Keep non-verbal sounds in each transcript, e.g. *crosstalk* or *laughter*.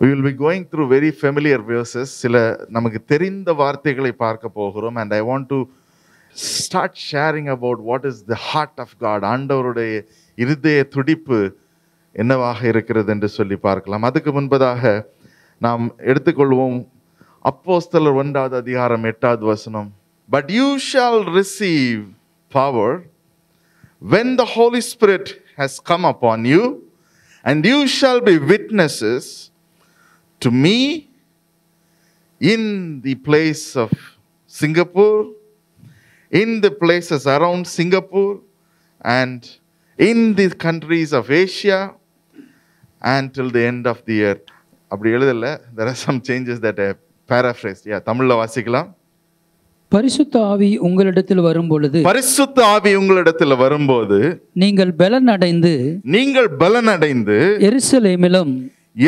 We will be going through very familiar verses. சில நமக்கு தெரிந்த வார்த்தைகளை பார்க்க போகிறோம் and I want to start sharing about what is the heart of God. ஆண்டவருடைய இருதய துடிப்பு என்னவாக இருக்கிறது என்று சொல்லி பார்க்கலாம் அதுக்கு முன்பதாக நாம் எடுத்துக்கொள்வோம் அப்போஸ்தலர் ஒன்றாவது அதிகாரம் எட்டாவது வசனம் but you shall receive power when the Holy Spirit has come upon you and you shall be witnesses to me in the place Singapore in the the places Singapore and in the the of of and until the end of the year. அப்படி எழுதல there are some changes that paraphrase யா தமிழ்ல வாசிக்கலாம் பரிசுத்த ஆவி உங்களிடத்தில் வரும்பொழுது பரிசுத்த ஆவி உங்களிடத்தில் வரும்போது நீங்கள் பலன் அடைந்து நீங்கள் பலன் அடைந்து எரிசலேமிலும்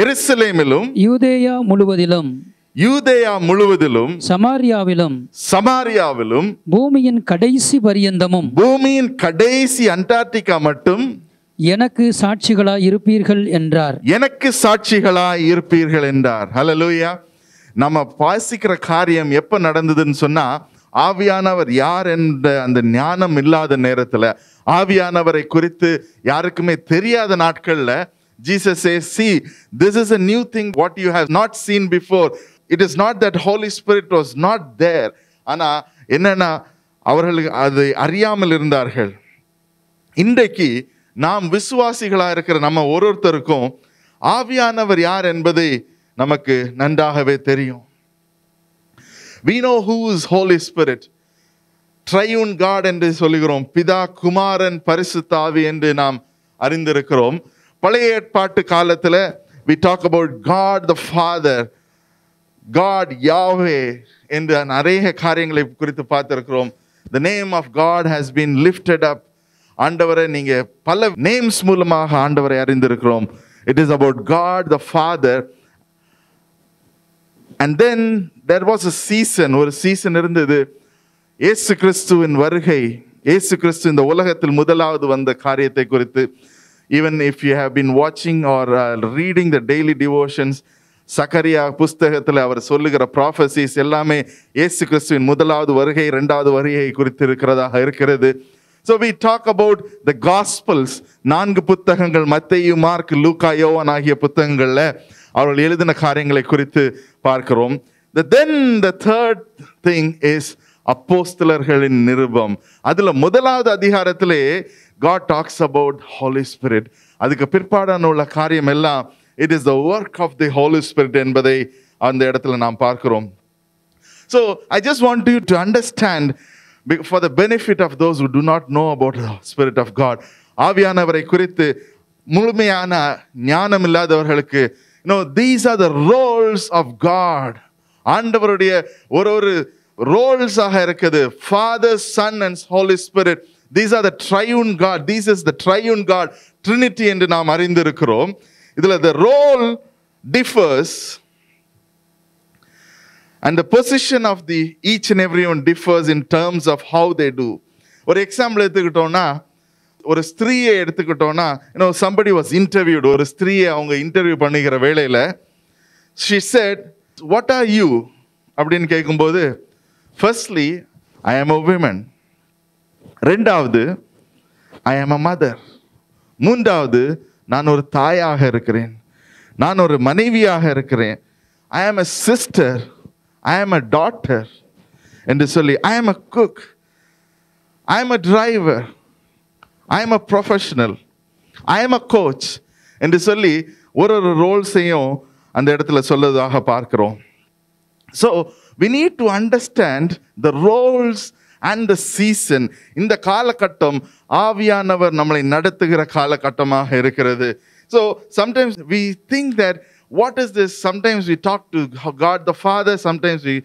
எருசலேமிலும் யூதேயா முழுவதிலும் யூதேயா முழுவதிலும் சமாரியாவிலும் சமாரியாவிலும் பூமியின் கடைசி பரியந்தமும் பூமியின் கடைசி அண்டார்டிகா மட்டும் எனக்கு சாட்சிகளாய் இருப்பீர்கள் என்றார் எனக்கு சாட்சிகளாய் இருப்பீர்கள் என்றார் லூயா நம்ம வாசிக்கிற காரியம் எப்போ நடந்ததுன்னு சொன்னால் ஆவியானவர் யார் என்ற அந்த ஞானம் இல்லாத நேரத்தில் ஆவியானவரை குறித்து யாருக்குமே தெரியாத நாட்களில் Jesus says, See, this is a new thing, what you have not seen before. It is not that Holy Spirit was not there. ஆனால் என்னென்னா அவர்களுக்கு அது அறியாமல் இருந்தார்கள் இன்றைக்கு நாம் விசுவாசிகளாக இருக்கிற நம்ம ஒரு ஒருத்தருக்கும் ஆவியானவர் யார் என்பதை நமக்கு நன்றாகவே தெரியும் we know who is Holy Spirit triune God என்று சொல்லுகிறோம் பிதா குமாரன் பரிசு தாவி என்று நாம் அறிந்திருக்கிறோம் பழைய ஏற்பாட்டு காலத்தில் we talk about God the Father God Yahweh என்று நிறைய காரியங்களை குறித்து பார்த்துருக்கிறோம் the name of God has been lifted up ஆண்டவரை நீங்கள் பல நேம்ஸ் மூலமாக ஆண்டவரை அறிந்திருக்கிறோம் it is about God the Father and then there was a season ஒரு சீசன் இருந்தது ஏசு கிறிஸ்துவின் வருகை ஏசு கிறிஸ்து இந்த உலகத்தில் முதலாவது வந்த காரியத்தை குறித்து Even if you have been watching or uh, reading the daily devotions, Zakariya புஸ்தகத்தில் அவர் சொல்லுகிற ப்ராஃபசிஸ் எல்லாமே இயேசு கிறிஸ்துவின் முதலாவது வருகை ரெண்டாவது வருகை குறித்து இருக்கிறதாக இருக்கிறது so we talk about the gospels நான்கு புத்தகங்கள் மத்தையு மார்க் லூக்கா யோவன் ஆகிய புத்தகங்களில் அவர்கள் எழுதின காரியங்களை குறித்து பார்க்கிறோம் the then the third thing is அப்போஸ்தலர்களின் நிருபம் அதில் முதலாவது அதிகாரத்திலே God talks about Holy Spirit அதுக்கு பிற்பாடான உள்ள காரியம் எல்லாம் it is the work of the Holy Spirit என்பதை அந்த இடத்துல நாம் பார்க்கிறோம் so I just want you to understand for the benefit of those who do not know about spirit of God ஆவியானவரை குறித்து முழுமையான ஞானம் இல்லாதவர்களுக்கு no these are the roles of God ஆண்டவருடைய ஒரு ஒரு ரோல்ஸாக இருக்குது Father Son and Holy Spirit these are the triune God these is the triune God Trinity என்று நாம் அறிந்திருக்கிறோம் இதில் the role differs and the position of the each and every one differs in terms of how they do ஒரு example எடுத்துக்கிட்டோம்னா ஒரு ஸ்திரீயை எடுத்துக்கிட்டோம்னா இன்னொரு சம்படி வாஸ் இன்டர்வியூடு ஒரு ஸ்திரீயை அவங்க இன்டர்வியூ பண்ணுகிற வேலையில் she said what are you அப்படின்னு கேட்கும்போது ஃபர்ஸ்ட்லி ஐ ஆம் அ விமன் ரெண்டாவது ஐ ஆம் அ மதர் மூன்றாவது நான் ஒரு தாயாக இருக்கிறேன் நான் ஒரு மனைவியாக இருக்கிறேன் ஐ ஆம் அ சிஸ்டர் ஐ ஆம் அ டாக்டர் என்று சொல்லி ஐ ஆம் அ குக் ஐ ஆம் அ டிரைவர் ஐ ஆம் அ ப்ரொஃபஷனல் ஐ ஆம் அ கோச் என்று சொல்லி ஒரு ஒரு ரோல்ஸையும் அந்த இடத்துல சொல்லதாக பார்க்கிறோம் so we need to understand the roles and the season இந்த காலகட்டம் ஆவியானவர் நம்மளை நடத்துகிற காலகட்டமாக இருக்கிறது so sometimes we think that what is this sometimes we talk to God the Father sometimes we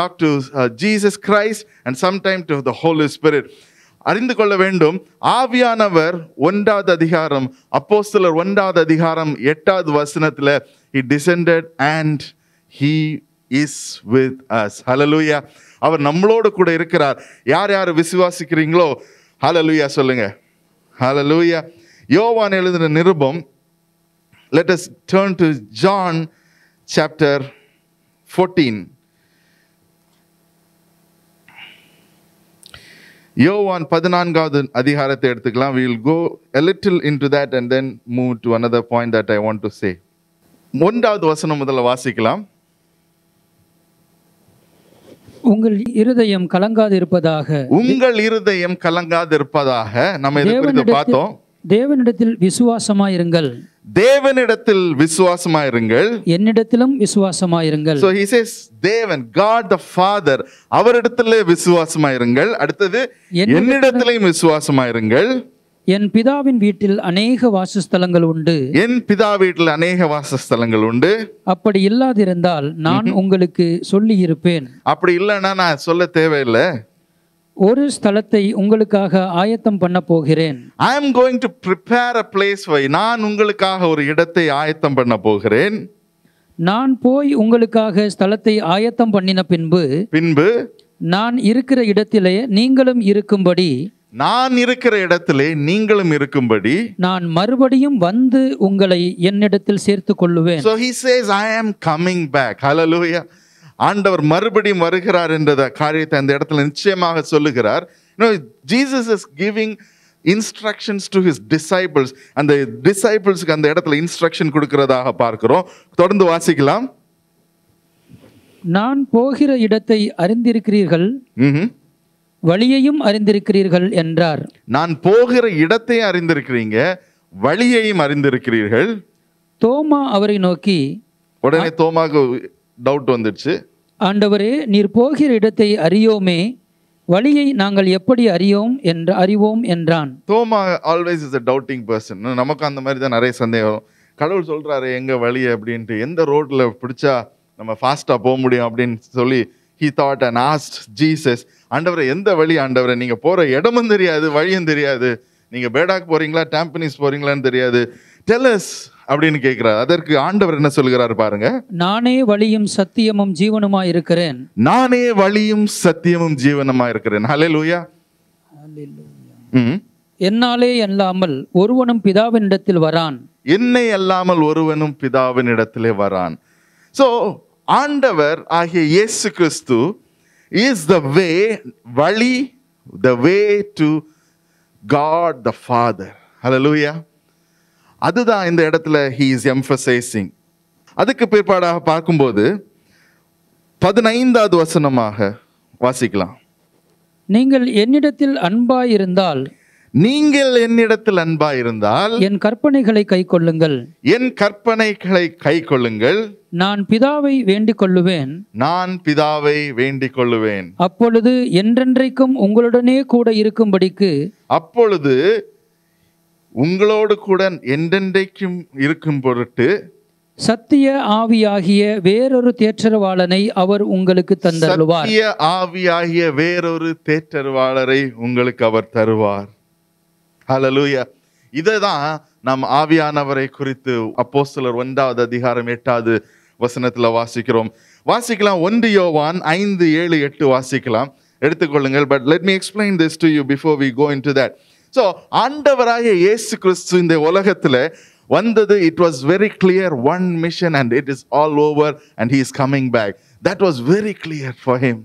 talk to Jesus Christ and sometime to the Holy Spirit அறிந்து கொள்ள வேண்டும் ஆவியானவர் ஒன்றாவது அதிகாரம் அப்போ சிலர் ஒன்றாவது அதிகாரம் எட்டாவது வசனத்தில் he descended and he is with us hallelujah அவர் நம்மளோடு கூட இருக்கிறார் யார் யார் விசுவாசிக்கிறீங்களோ ஹலலூயா சொல்லுங்க ஹலலூயா யோவான் எழுதின நிருபம் let us turn to John chapter fourteen Yovan பதினான்காவது அதிகாரத்தை எடுத்துக்கலாம் will go a little into that and then move to another point that I want to say ஒன்றாவது வசனம் முதல்ல வாசிக்கலாம் உங்கள் இருதயம் கலங்காது இருப்பதாக உங்கள் இருதயம் கலங்காது இருப்பதாக நம்ம இதை பார்த்தோம் தேவனிடத்தில் விசுவாசமா இருங்கள் தேவனிடத்தில் விசுவாசமா இருங்கள் என்னிடத்திலும் விசுவாசமா இருங்கள் சோ ஹி சேஸ் தேவன் காட் தி ஃாதர் அவரிடத்திலே விசுவாசமா இருங்கள் அடுத்தது என்னிடத்திலேயும் விசுவாசமா இருங்கள் என் பிதாவின் வீட்டில் அநேக வாசஸ்தலங்கள் உண்டு என் பிதா வீட்டில் அநேக வாசஸ்தலங்கள் உண்டு அப்படி இல்லாதிருந்தால் நான் உங்களுக்கு சொல்லி இருப்பேன் அப்படி இல்லைன்னா நான் சொல்ல தேவையில்லை ஒரு ஸ்தலத்தை உங்களுக்காக ஆயத்தம் பண்ண போகிறேன் I going to prepare a place why நான் உங்களுக்காக ஒரு இடத்தை ஆயத்தம் பண்ண போகிறேன் நான் போய் உங்களுக்காக ஸ்தலத்தை ஆயத்தம் பண்ணின பின்பு பின்பு நான் இருக்கிற இடத்திலே நீங்களும் இருக்கும்படி நான் இருக்கிற இடத்திலே நீங்களும் இருக்கும்படி நான் மறுபடியும் வந்து உங்களை என்னிடத்தில் சேர்த்து கொள்ளுவேன் சோ he says ஐ ஆம் coming பேக் hallelujah ஆண்டவர் மறுபடியும் வருகிறார் என்ற காரியத்தை அந்த இடத்துல நிச்சயமாக சொல்லுகிறார் Jesus know giving instructions to his disciples அந்த டிசைபிள்ஸுக்கு அந்த இடத்துல இன்ஸ்ட்ரக்ஷன் கொடுக்கிறதாக பார்க்கிறோம் தொடர்ந்து வாசிக்கலாம் நான் போகிற இடத்தை அறிந்திருக்கிறீர்கள் வழியையும் அறிந்திருக்கிறீர்கள் என்றார் நான் போகிற இடத்தை அறிந்திருக்கிறீங்க வழியையும் அறிந்திருக்கிறீர்கள் தோமா அவரை நோக்கி உடனே தோமாக்கு டவுட் வந்துடுச்சு ஆண்டவரே நீர் போகிற இடத்தை அறியோமே வழியை நாங்கள் எப்படி அறியோம் என்று அறிவோம் என்றான் Thoma always is a doubting person நமக்கு அந்த மாதிரி தான் நிறைய சந்தேகம் கடவுள் சொல்கிறாரு எங்கே வழி அப்படின்ட்டு எந்த ரோட்டில் பிடிச்சா நம்ம ஃபாஸ்ட்டாக போக முடியும் அப்படின்னு சொல்லி he thought and asked Jesus ஆண்டவரை எந்த வழி ஆண்டவரை நீங்கள் போகிற இடமும் தெரியாது வழியும் தெரியாது நீங்கள் பேடாக் போகிறீங்களா டேம்பனிஸ் போகிறீங்களான்னு தெரியாது டெல்லஸ் அப்படின்னு கேட்குறாரு அதற்கு ஆண்டவர் என்ன சொல்கிறார் பாருங்க நானே வழியும் சத்தியமும் ஜீவனுமா இருக்கிறேன் நானே வழியும் சத்தியமும் ஜீவனுமா இருக்கிறேன் ஹலே லூயா என்னாலே அல்லாமல் ஒருவனும் பிதாவின் இடத்தில் வரான் என்னை அல்லாமல் ஒருவனும் பிதாவின் இடத்திலே வரான் ஸோ ஆண்டவர் ஆகிய இயேசு கிறிஸ்து இஸ் த வே வழி the way to God the Father hallelujah அதுதான் இந்த இடத்துல ஹீ இஸ் எம்ஃபசைசிங் அதுக்கு பிற்பாடாக பார்க்கும்போது பதினைந்தாவது வசனமாக வாசிக்கலாம் நீங்கள் என்னிடத்தில் அன்பாயிருந்தால் நீங்கள் என்னிடத்தில் அன்பா இருந்தால் என் கற்பனைகளை கை கொள்ளுங்கள் என் கற்பனைகளை கை கொள்ளுங்கள் நான் பிதாவை வேண்டிக் கொள்ளுவேன் நான் பிதாவை வேண்டிக் கொள்ளுவேன் அப்பொழுது என்றென்றைக்கும் உங்களுடனே கூட இருக்கும்படிக்கு அப்பொழுது உங்களோடு கூட என்றென்றைக்கும் இருக்கும் பொருட்டு சத்திய ஆவியாகிய வேறொரு தேற்றருவாளனை அவர் உங்களுக்கு தந்தருவார் சத்திய ஆவியாகிய வேறொரு தேற்றருவாளரை உங்களுக்கு அவர் தருவார் ஹலலூயா இதை தான் நாம் ஆவியானவரை குறித்து அப்போ சிலர் ஒன்றாவது அதிகாரம் எட்டாவது வசனத்தில் வாசிக்கிறோம் வாசிக்கலாம் ஒன்று யோவான் ஐந்து ஏழு எட்டு வாசிக்கலாம் எடுத்துக்கொள்ளுங்கள் but let me explain this to you before we go in to that so ஆண்டவராக இயேசு கிறிஸ்து இந்த உலகத்தில் வந்தது it was very clear one mission and it is all over and he is coming back that was very clear for him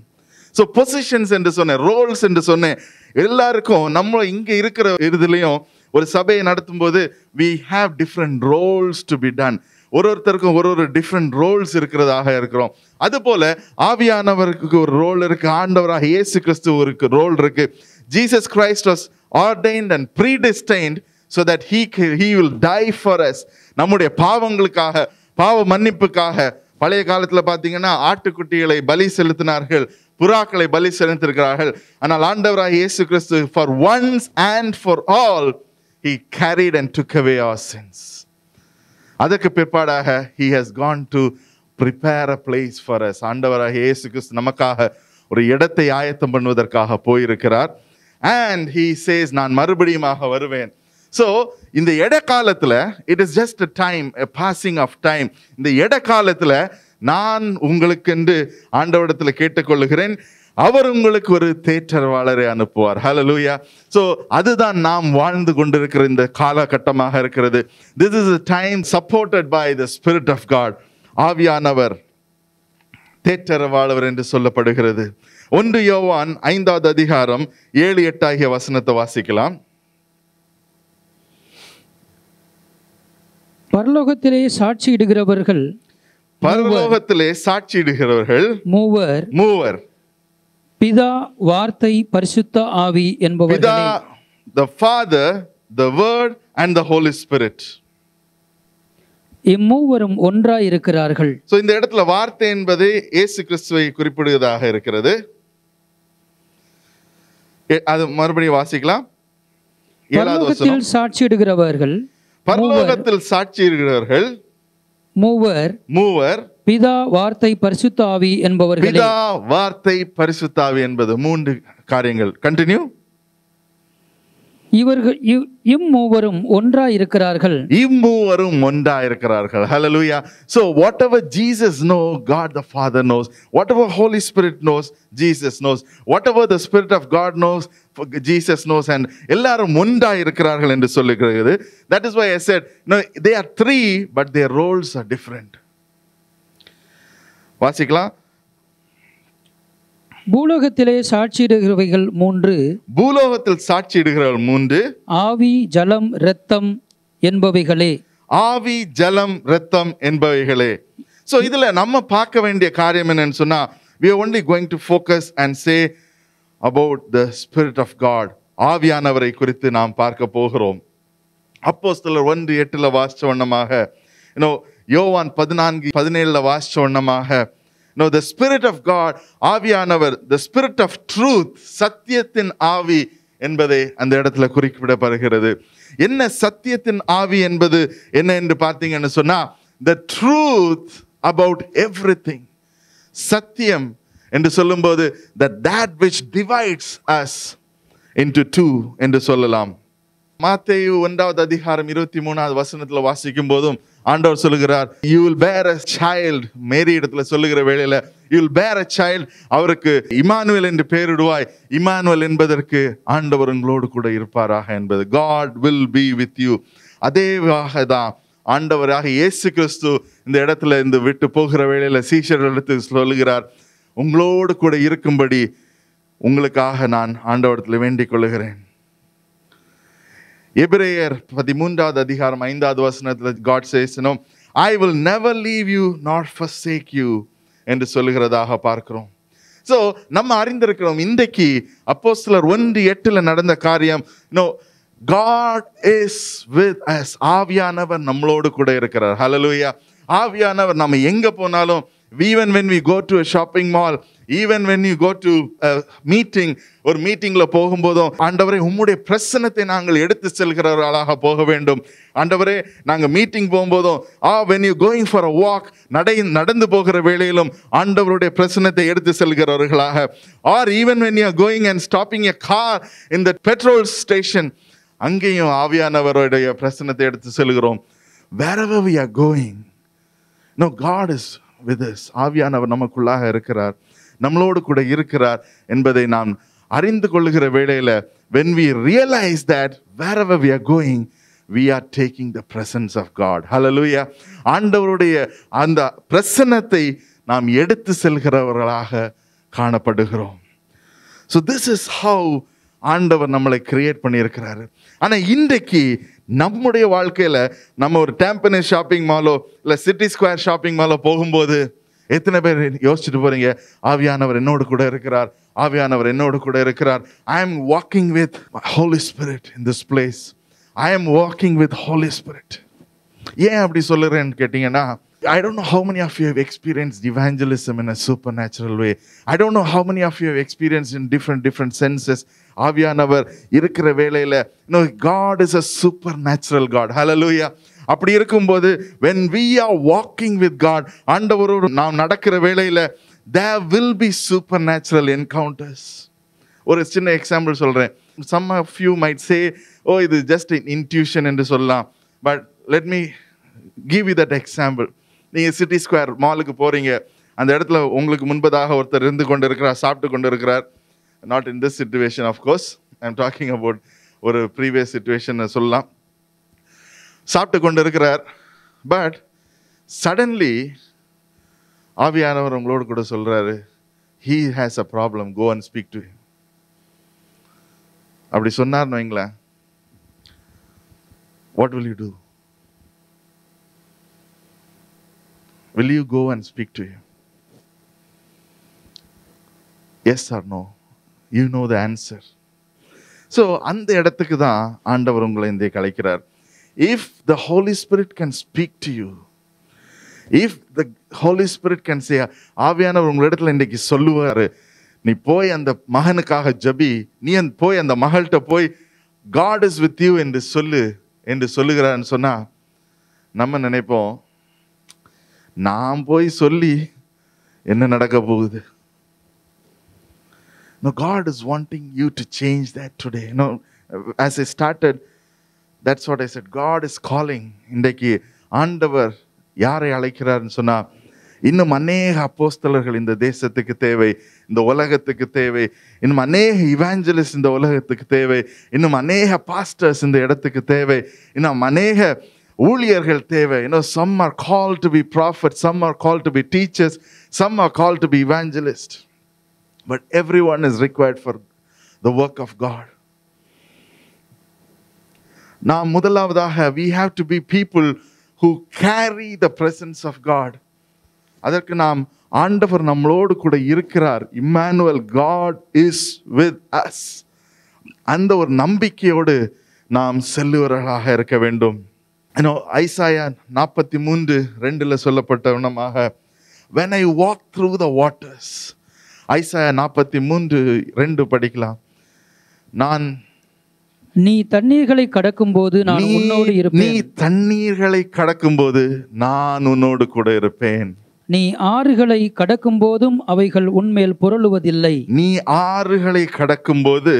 so positions என்று சொன்னேன் Rolle's என்று சொன்னேன் எல்லாருக்கும் நம்ம இங்கே இருக்கிற இதுலேயும் ஒரு சபையை நடத்தும் போது we have different roles to be done ஒரு ஒருத்தருக்கும் ஒரு ஒரு டிஃப்ரெண்ட் ரோல்ஸ் இருக்கிறதாக இருக்கிறோம் அதுபோல் ஆவியானவருக்கு ஒரு ரோல் இருக்குது ஆண்டவராக இயேசு கிறிஸ்துவருக்கு ரோல் இருக்குது Jesus Christ was ordained and predestined so that he he will die for us நம்முடைய பாவங்களுக்காக பாவ மன்னிப்புக்காக பழைய காலத்தில் பார்த்தீங்கன்னா ஆட்டுக்குட்டிகளை பலி செலுத்தினார்கள் புறாக்களை பலி செலுத்திருக்கிறார்கள் ஆனால் ஆண்டவராக இயேசு கிறிஸ்து for once and for all he carried and took away our sins அதற்கு பிற்பாடாக he has gone to prepare a place for us ஆண்டவராக இயேசு கிறிஸ்து நமக்காக ஒரு இடத்தை ஆயத்தம் பண்ணுவதற்காக போயிருக்கிறார் அண்ட் ஹீ சேஸ் நான் மறுபடியுமாக வருவேன் ஸோ இந்த இட காலத்தில் it is just a time passing of time இந்த இட காலத்தில் நான் உங்களுக்கு என்று ஆண்டவரிடத்தில் கேட்டுக்கொள்கிறேன் அவர் உங்களுக்கு ஒரு தேற்றர்வாளரை அனுப்புவார் ஹலோ லூயா ஸோ அதுதான் நாம் வாழ்ந்து கொண்டிருக்கிற இந்த காலகட்டமாக இருக்கிறது this is time supported by the Spirit of God ஆவியானவர் தேற்றரவாளவர் என்று சொல்லப்படுகிறது ஒன்று யோவான் ஐந்தாவது அதிகாரம் ஏழு எட்டாகிய வசனத்தை வாசிக்கலாம் பரலோகத்திலே சாட்சியிடுகிறவர்கள் பரலோகத்திலே சாட்சியிடுகிறவர்கள் மூவர் மூவர் பிதா வார்த்தை பரிசுத்த ஆவி என்பவர் பிதா the Father the Word and the Holy Spirit இம்மூவரும் ஒன்றாய் இருக்கிறார்கள் சோ இந்த இடத்துல வார்த்தை என்பது இயேசு கிறிஸ்துவை குறிப்பிடுவதாக இருக்கிறது அது மறுபடியும் வாசிக்கலாம் ஏழாவது சாட்சியிடுகிறவர்கள் பரலோகத்தில் சாட்சியிடுகிறவர்கள் மூவர் மூவர் பிதா வார்த்தை பரிசுத்தாவி என்பவர்கள் பிதா வார்த்தை பரிசுத்தாவி என்பது மூன்று காரியங்கள் கண்டினியூ இவர்கள் இம்மூவரும் ஒன்றா இருக்கிறார்கள் இம்மூவரும் ஒன்றா இருக்கிறார்கள் hallelujah so whatever jesus know god the father knows whatever holy spirit knows jesus knows whatever the spirit of god knows Jesus knows and எல்லாரும் ஒன்றா இருக்கிறார்கள் என்று சொல்லுகிறது that is why I said no they are three but their roles are different வாசிக்கலாம் பூலோகத்திலே சாட்சியிடுகிறவைகள் மூன்று பூலோகத்தில் சாட்சியிடுகிறவர்கள் மூன்று ஆவி ஜலம் ரத்தம் என்பவைகளே ஆவி ஜலம் ரத்தம் என்பவைகளே ஸோ இதில் நம்ம பார்க்க வேண்டிய காரியம் என்னன்னு சொன்னால் we only going to focus and say about the Spirit of God ஆவியானவரை குறித்து நாம் பார்க்க போகிறோம் அப்போ சில ஒன்று எட்டில் வாசித்த வண்ணமாக இன்னோ யோவான் பதினான்கு பதினேழில் வாசித்த வண்ணமாக know the Spirit of God ஆவியானவர் த ஸ்பிரிட் ஆஃப் ட்ரூத் சத்தியத்தின் ஆவி என்பதை அந்த இடத்துல குறிப்பிடப்படுகிறது என்ன சத்தியத்தின் ஆவி என்பது என்ன என்று பார்த்தீங்கன்னு சொன்னால் the truth about everything சத்தியம் என்று சொல்லும்போது the that which divides us into two என்று சொல்லலாம் மாத்தேயு ஒன்றாவது அதிகாரம் இருபத்தி மூணாவது வசனத்துல வாசிக்கும் போதும் ஆண்டவர் சொல்லுகிறார் யூ வில் பேர் அ சைல்டு மேரி இடத்துல சொல்லுகிற வேளையில யூ வில் பேர் அ சைல்டு அவருக்கு இமானுவல் என்று பெயரிடுவாய் இமானுவல் என்பதற்கு ஆண்டவர் உங்களோடு கூட இருப்பாராக என்பது God will be with you அதேவாக தான் ஆண்டவராக இயேசு கிறிஸ்து இந்த இடத்துல இந்த விட்டு போகிற வேளையில எடுத்து சொல்லுகிறார் உங்களோடு கூட இருக்கும்படி உங்களுக்காக நான் ஆண்டவரத்தில் வேண்டிக் கொள்கிறேன் எபிரேயர் பதிமூன்றாவது அதிகாரம் ஐந்தாவது வசனத்தில் காட் சேசனும் I will never leave you not forsake you என்று சொல்லுகிறதாக பார்க்கிறோம் ஸோ நம்ம அறிந்திருக்கிறோம் இன்றைக்கு அப்போ சிலர் ஒன்று எட்டில் நடந்த காரியம் no God is with us ஆவியானவர் நம்மளோடு கூட இருக்கிறார் ஹலலூயா ஆவியானவர் நம்ம எங்கே போனாலும் even when we go to shopping mall even when you go to meeting ஒரு மீட்டிங்கில் போகும்போதும் ஆண்டவரே உம்முடைய பிரசனத்தை நாங்கள் எடுத்து செல்கிறவர்களாக போக வேண்டும் ஆண்டவரே நாங்கள் மீட்டிங் போகும்போதும் ah when you going for a walk நடை நடந்து போகிற வேளையிலும் ஆண்டவருடைய பிரசனத்தை எடுத்து செல்கிறவர்களாக or even when you are going and stopping a car இந்த பெட்ரோல் ஸ்டேஷன் அங்கேயும் ஆவியானவருடைய பிரசனத்தை எடுத்து செல்கிறோம் wherever we are going no God is with ஆவியானவர் நமக்குள்ளாக இருக்கிறார் நம்மளோடு கூட இருக்கிறார் என்பதை நாம் அறிந்து கொள்ளுகிற வேளையில் when we realise that wherever we are going we are taking the presence of God hallelujah ஆண்டவருடைய அந்த பிரசன்னத்தை நாம் எடுத்து செல்கிறவர்களாக காணப்படுகிறோம் ஸோ திஸ் இஸ் ஹவு ஆண்டவர் நம்மளை கிரியேட் பண்ணியிருக்கிறாரு ஆனால் இன்றைக்கு நம்முடைய வாழ்க்கையில் நம்ம ஒரு டேம்பனே ஷாப்பிங் மாலோ இல்லை சிட்டி ஸ்கொயர் ஷாப்பிங் மாலோ போகும்போது எத்தனை பேர் யோசிச்சுட்டு போகிறீங்க ஆவியானவர் என்னோடு கூட இருக்கிறார் ஆவியானவர் என்னோடு கூட இருக்கிறார் I am walking with Holy Spirit in this place I am walking with Holy spirit ஏன் அப்படி சொல்லுறேன்னு கேட்டிங்கன்னா I don't know how many of you have experienced evangelism in a supernatural way. I don't know how many of you have experienced in different different senses ஆவியானவர் இருக்கிற வேலையில் இன்னும் God is a supernatural God hallelujah அப்படி இருக்கும்போது when we are walking with God ஆண்டவரோடு நாம் நடக்கிற வேலையில் they will be supernatural encounters ஒரு சின்ன எக்ஸாம்பிள் சொல்கிறேன் some of you might say oh இது ஜஸ்ட் இன்ட்யூஷன் என்று சொல்லலாம் but let me give you that example நீங்கள் சிட்டி ஸ்கொயர் மாலுக்கு போகிறீங்க அந்த இடத்துல உங்களுக்கு முன்பதாக ஒருத்தர் இருந்து கொண்டு இருக்கிறார் சாப்பிட்டு கொண்டு இருக்கிறார் not in this situation of course I am talking about ஒரு ப்ரீவியஸ் சுச்சுவேஷன் சொல்லலாம் சாப்பிட்டு கொண்டு இருக்கிறார் பட் சடன்லி ஆவியானவர் உங்களோடு கூட சொல்கிறாரு he has a problem go and speak to அப்படி சொன்னார்னு வைங்களேன் what will you do will you go and speak to you yes or no you know the answer so அந்த இடத்துக்கு தான் ஆண்டவர் உங்களை இந்த கலைக்கிறார் if the Holy Spirit can speak to you if the Holy Spirit can say ஆவியானவர் உங்களிடத்தில் இன்றைக்கு சொல்லுவார் நீ போய் அந்த மகனுக்காக ஜபி நீ அந்த போய் அந்த மகள்கிட்ட போய் காட் இஸ் வித் யூ என்று சொல்லு என்று சொல்லுகிறான்னு சொன்னால் நம்ம நினைப்போம் நான் போய் சொல்லி என்ன நடக்க போகுது No, God is wanting you to change that today. You know, as I started, that's what I said. God is calling. இன்றைக்கு ஆண்டவர் யாரை அழைக்கிறார்னு சொன்னா இன்னும் அநேக அப்போஸ்தலர்கள் இந்த தேசத்துக்கு தேவை இந்த உலகத்துக்கு தேவை இன்னும் அநேக இவாஞ்சலிஸ்ட் இந்த உலகத்துக்கு தேவை இன்னும் அநேக பாஸ்டர்ஸ் இந்த இடத்துக்கு தேவை இன்னும் அநேக ஊழியர்கள் தேவை இன்னும் some are call to be prophet some are call to be teachers some are call to be evangelist but But one is required for the work of God நாம் முதலாவதாக we have to be people who carry the presence of God அதற்கு நாம் ஆண்டவர் நம்மளோடு கூட இருக்கிறார் இம்மானுவல் God is with us அந்த ஒரு நம்பிக்கையோடு நாம் செல்லுவர்களாக இருக்க வேண்டும் ஏன்னோ ஐசாயா நாற்பத்தி மூன்று ரெண்டில் சொல்லப்பட்ட சொல்லப்பட்டவனமாக when I walk through the waters Isaiah நாற்பத்தி மூன்று ரெண்டு படிக்கலாம் நான் நீ தண்ணீர்களை கடக்கும் போது நான் உன்னோடு இருப்பேன் நீ தண்ணீர்களை கடக்கும் போது நான் உன்னோடு கூட இருப்பேன் நீ ஆறுகளை கடக்கும் போதும் அவைகள் உன்மேல் புரளுவதில்லை நீ ஆறுகளை கடக்கும் போது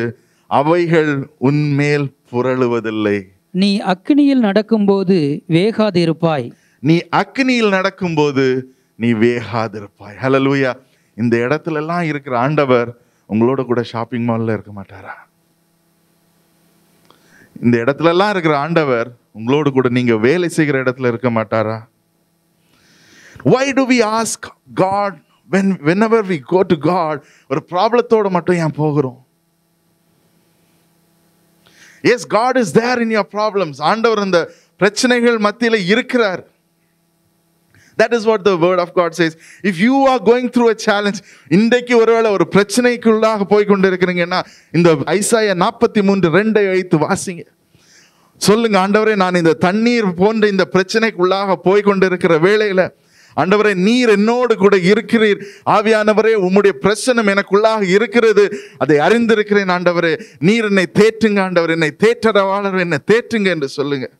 அவைகள் உன்மேல் புரளுவதில்லை நீ அக்னியில் நடக்கும் போது வேகாதிருப்பாய் நீ அக்னியில் நடக்கும் போது நீ வேகாதிருப்பாய் ஹலலூயா இந்த இடத்துலலாம் இருக்கிற ஆண்டவர் உங்களோட கூட ஷாப்பிங் மாலில் இருக்க மாட்டாரா இந்த இடத்துலலாம் இருக்கிற ஆண்டவர் உங்களோட கூட நீங்கள் வேலை செய்கிற இடத்துல இருக்க மாட்டாரா why do we ask God when whenever we go to God ஒரு ப்ராப்ளத்தோடு மட்டும் ஏன் போகிறோம் yes God is there in your problems ஆண்டவர் அந்த பிரச்சனைகள் மத்தியில் இருக்கிறார் that is what the word of God says if you are going through a challenge இன்றைக்கு ஒருவேளை ஒரு பிரச்சனைக்குள்ளாக போய் கொண்டு இருக்கிறீங்கன்னா இந்த ஐசாய நாற்பத்தி மூன்று ரெண்டை வைத்து வாசிங்க சொல்லுங்க ஆண்டவரே நான் இந்த தண்ணீர் போன்ற இந்த பிரச்சனைக்குள்ளாக போய் கொண்டு இருக்கிற வேளையில ஆண்டவரே நீர் என்னோடு கூட இருக்கிறீர் ஆவியானவரே உம்முடைய பிரச்சனம் எனக்குள்ளாக இருக்கிறது அதை அறிந்திருக்கிறேன் ஆண்டவரே நீர் என்னை தேற்றுங்க ஆண்டவர் என்னை தேற்றரவாளர் என்னை தேற்றுங்க என்று சொல்லுங்கள்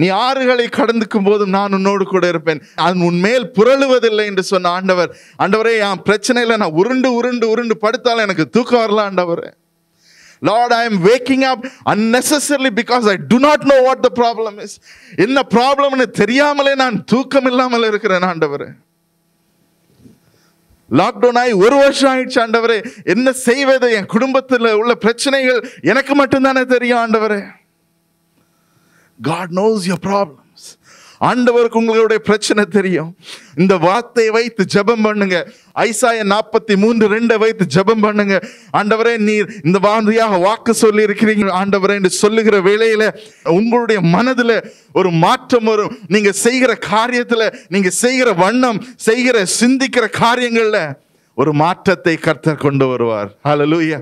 நீ ஆறுகளை கடந்துக்கும் போதும் நான் உன்னோடு கூட இருப்பேன் அது உன்மேல் புரளுவதில்லை என்று சொன்ன ஆண்டவர் ஆண்டவரே என் பிரச்சனையில் நான் உருண்டு உருண்டு உருண்டு படுத்தாலும் எனக்கு தூக்கம் வரல ஆண்டவர் Lord I am waking up unnecessarily because I do not know what the problem is என்ன ப்ராப்ளம்னு தெரியாமலே நான் தூக்கம் இல்லாமல் இருக்கிறேன் ஆண்டவர் லாக்டவுன் ஆகி ஒரு வருஷம் ஆயிடுச்சு ஆண்டவரே என்ன செய்வது என் குடும்பத்தில் உள்ள பிரச்சனைகள் எனக்கு மட்டும்தானே தெரியும் ஆண்டவரே காட் நோஸ் யோர் ப்ராப்ளம்ஸ் ஆண்டவருக்கு உங்களுடைய பிரச்சனை தெரியும் இந்த வார்த்தையை வைத்து ஜபம் பண்ணுங்க ஐசாய நாற்பத்தி மூன்று ரெண்டை வைத்து ஜபம் பண்ணுங்க ஆண்டவரே நீர் இந்த வாந்தியாக வாக்கு சொல்லி இருக்கிறீங்க ஆண்டவரே என்று சொல்லுகிற வேலையில உங்களுடைய மனதில் ஒரு மாற்றம் வரும் நீங்க செய்கிற காரியத்தில் நீங்க செய்கிற வண்ணம் செய்கிற சிந்திக்கிற காரியங்களில் ஒரு மாற்றத்தை கர்த்தர் கொண்டு வருவார் ஹலலூயா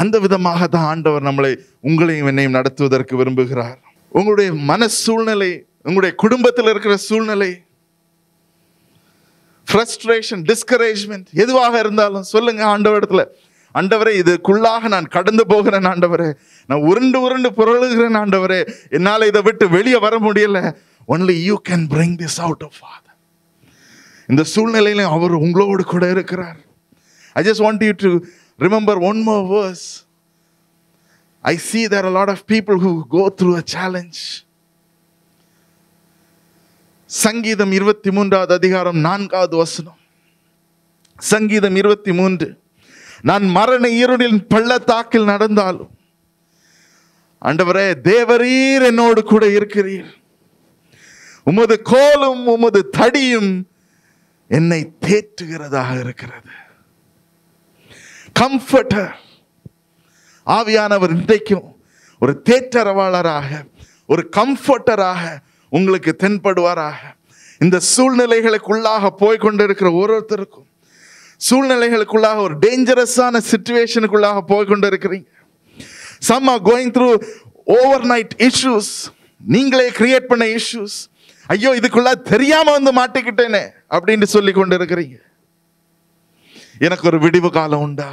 அந்த விதமாக தான் ஆண்டவர் நம்மளை உங்களையும் என்னையும் நடத்துவதற்கு விரும்புகிறார் உங்களுடைய மன சூழ்நிலை உங்களுடைய குடும்பத்தில் இருக்கிற சூழ்நிலை ஃப்ரஸ்ட்ரேஷன் டிஸ்கரேஜ்மெண்ட் எதுவாக இருந்தாலும் சொல்லுங்க ஆண்டவரத்தில் ஆண்டவரே இதுக்குள்ளாக நான் கடந்து போகிறேன் ஆண்டவரே நான் உருண்டு உருண்டு புரளுகிறேன் ஆண்டவரே என்னால் இதை விட்டு வெளியே வர முடியல only you can bring this out of Father இந்த சூழ்நிலையிலும் அவர் உங்களோடு கூட இருக்கிறார் I just want you to remember one more verse I see there are a lot of people who go through a challenge. சங்கீதம் இருபத்தி மூன்றாவது அதிகாரம் நான்காவது வசனம் சங்கீதம் இருபத்தி மூன்று நான் மரண இருளின் பள்ளத்தாக்கில் நடந்தாலும் ஆண்டவரே தேவரீர் என்னோடு கூட இருக்கிறீர் உமது கோலும் உமது தடியும் என்னை தேற்றுகிறதாக இருக்கிறது கம்ஃபர்டர் ஆவியானவர் இன்றைக்கும் ஒரு தேற்றரவாளராக ஒரு கம்ஃபர்டராக உங்களுக்கு தென்படுவாராக இந்த சூழ்நிலைகளுக்குள்ளாக போய் கொண்டிருக்கிற ஒருத்தருக்கும் சூழ்நிலைகளுக்குள்ளாக ஒரு டேஞ்சரஸான சுச்சுவேஷனுக்குள்ளாக போய் கொண்டு இருக்கிறீங்க some are going through overnight issues நீங்களே கிரியேட் பண்ண இஷ்யூஸ் ஐயோ இதுக்குள்ளா தெரியாமல் வந்து மாட்டிக்கிட்டேனே அப்படின்ட்டு சொல்லி கொண்டு இருக்கிறீங்க எனக்கு ஒரு விடிவு காலம் உண்டா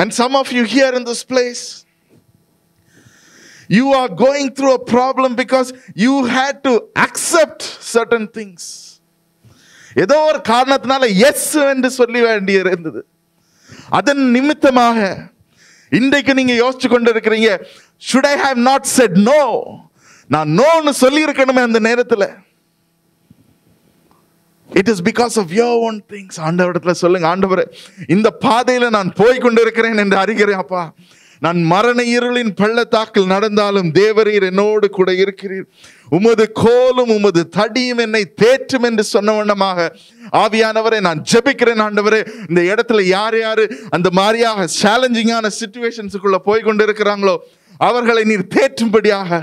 And some of you here in this place, you are going through a problem because you had to accept certain things. ஏதோ ஒரு காரணத்தினால எஸ் என்று சொல்லி வேண்டிய இருந்தது அதன் நிமித்தமாக இன்றைக்கு நீங்க யோசிச்சு கொண்டு இருக்கிறீங்க should I have not said no நான் நோன்னு சொல்லி இருக்கணுமே அந்த நேரத்தில் it is because of your own things ஆண்டவரத்தில் சொல்லுங்க ஆண்டவர் இந்த பாதையில் நான் போய் கொண்டிருக்கிறேன் என்று அறிகிறேன் அப்பா நான் மரண இருளின் பள்ளத்தாக்கில் நடந்தாலும் தேவரீர் என்னோடு கூட இருக்கிறீர் உமது கோலும் உமது தடியும் என்னை தேற்றும் என்று சொன்ன வண்ணமாக ஆவியானவரை நான் ஜெபிக்கிறேன் ஆண்டவரே இந்த இடத்துல யார் யார் அந்த மாதிரியாக சேலஞ்சிங்கான சுச்சுவேஷன்ஸுக்குள்ளே போய் கொண்டு இருக்கிறாங்களோ அவர்களை நீர் தேற்றும்படியாக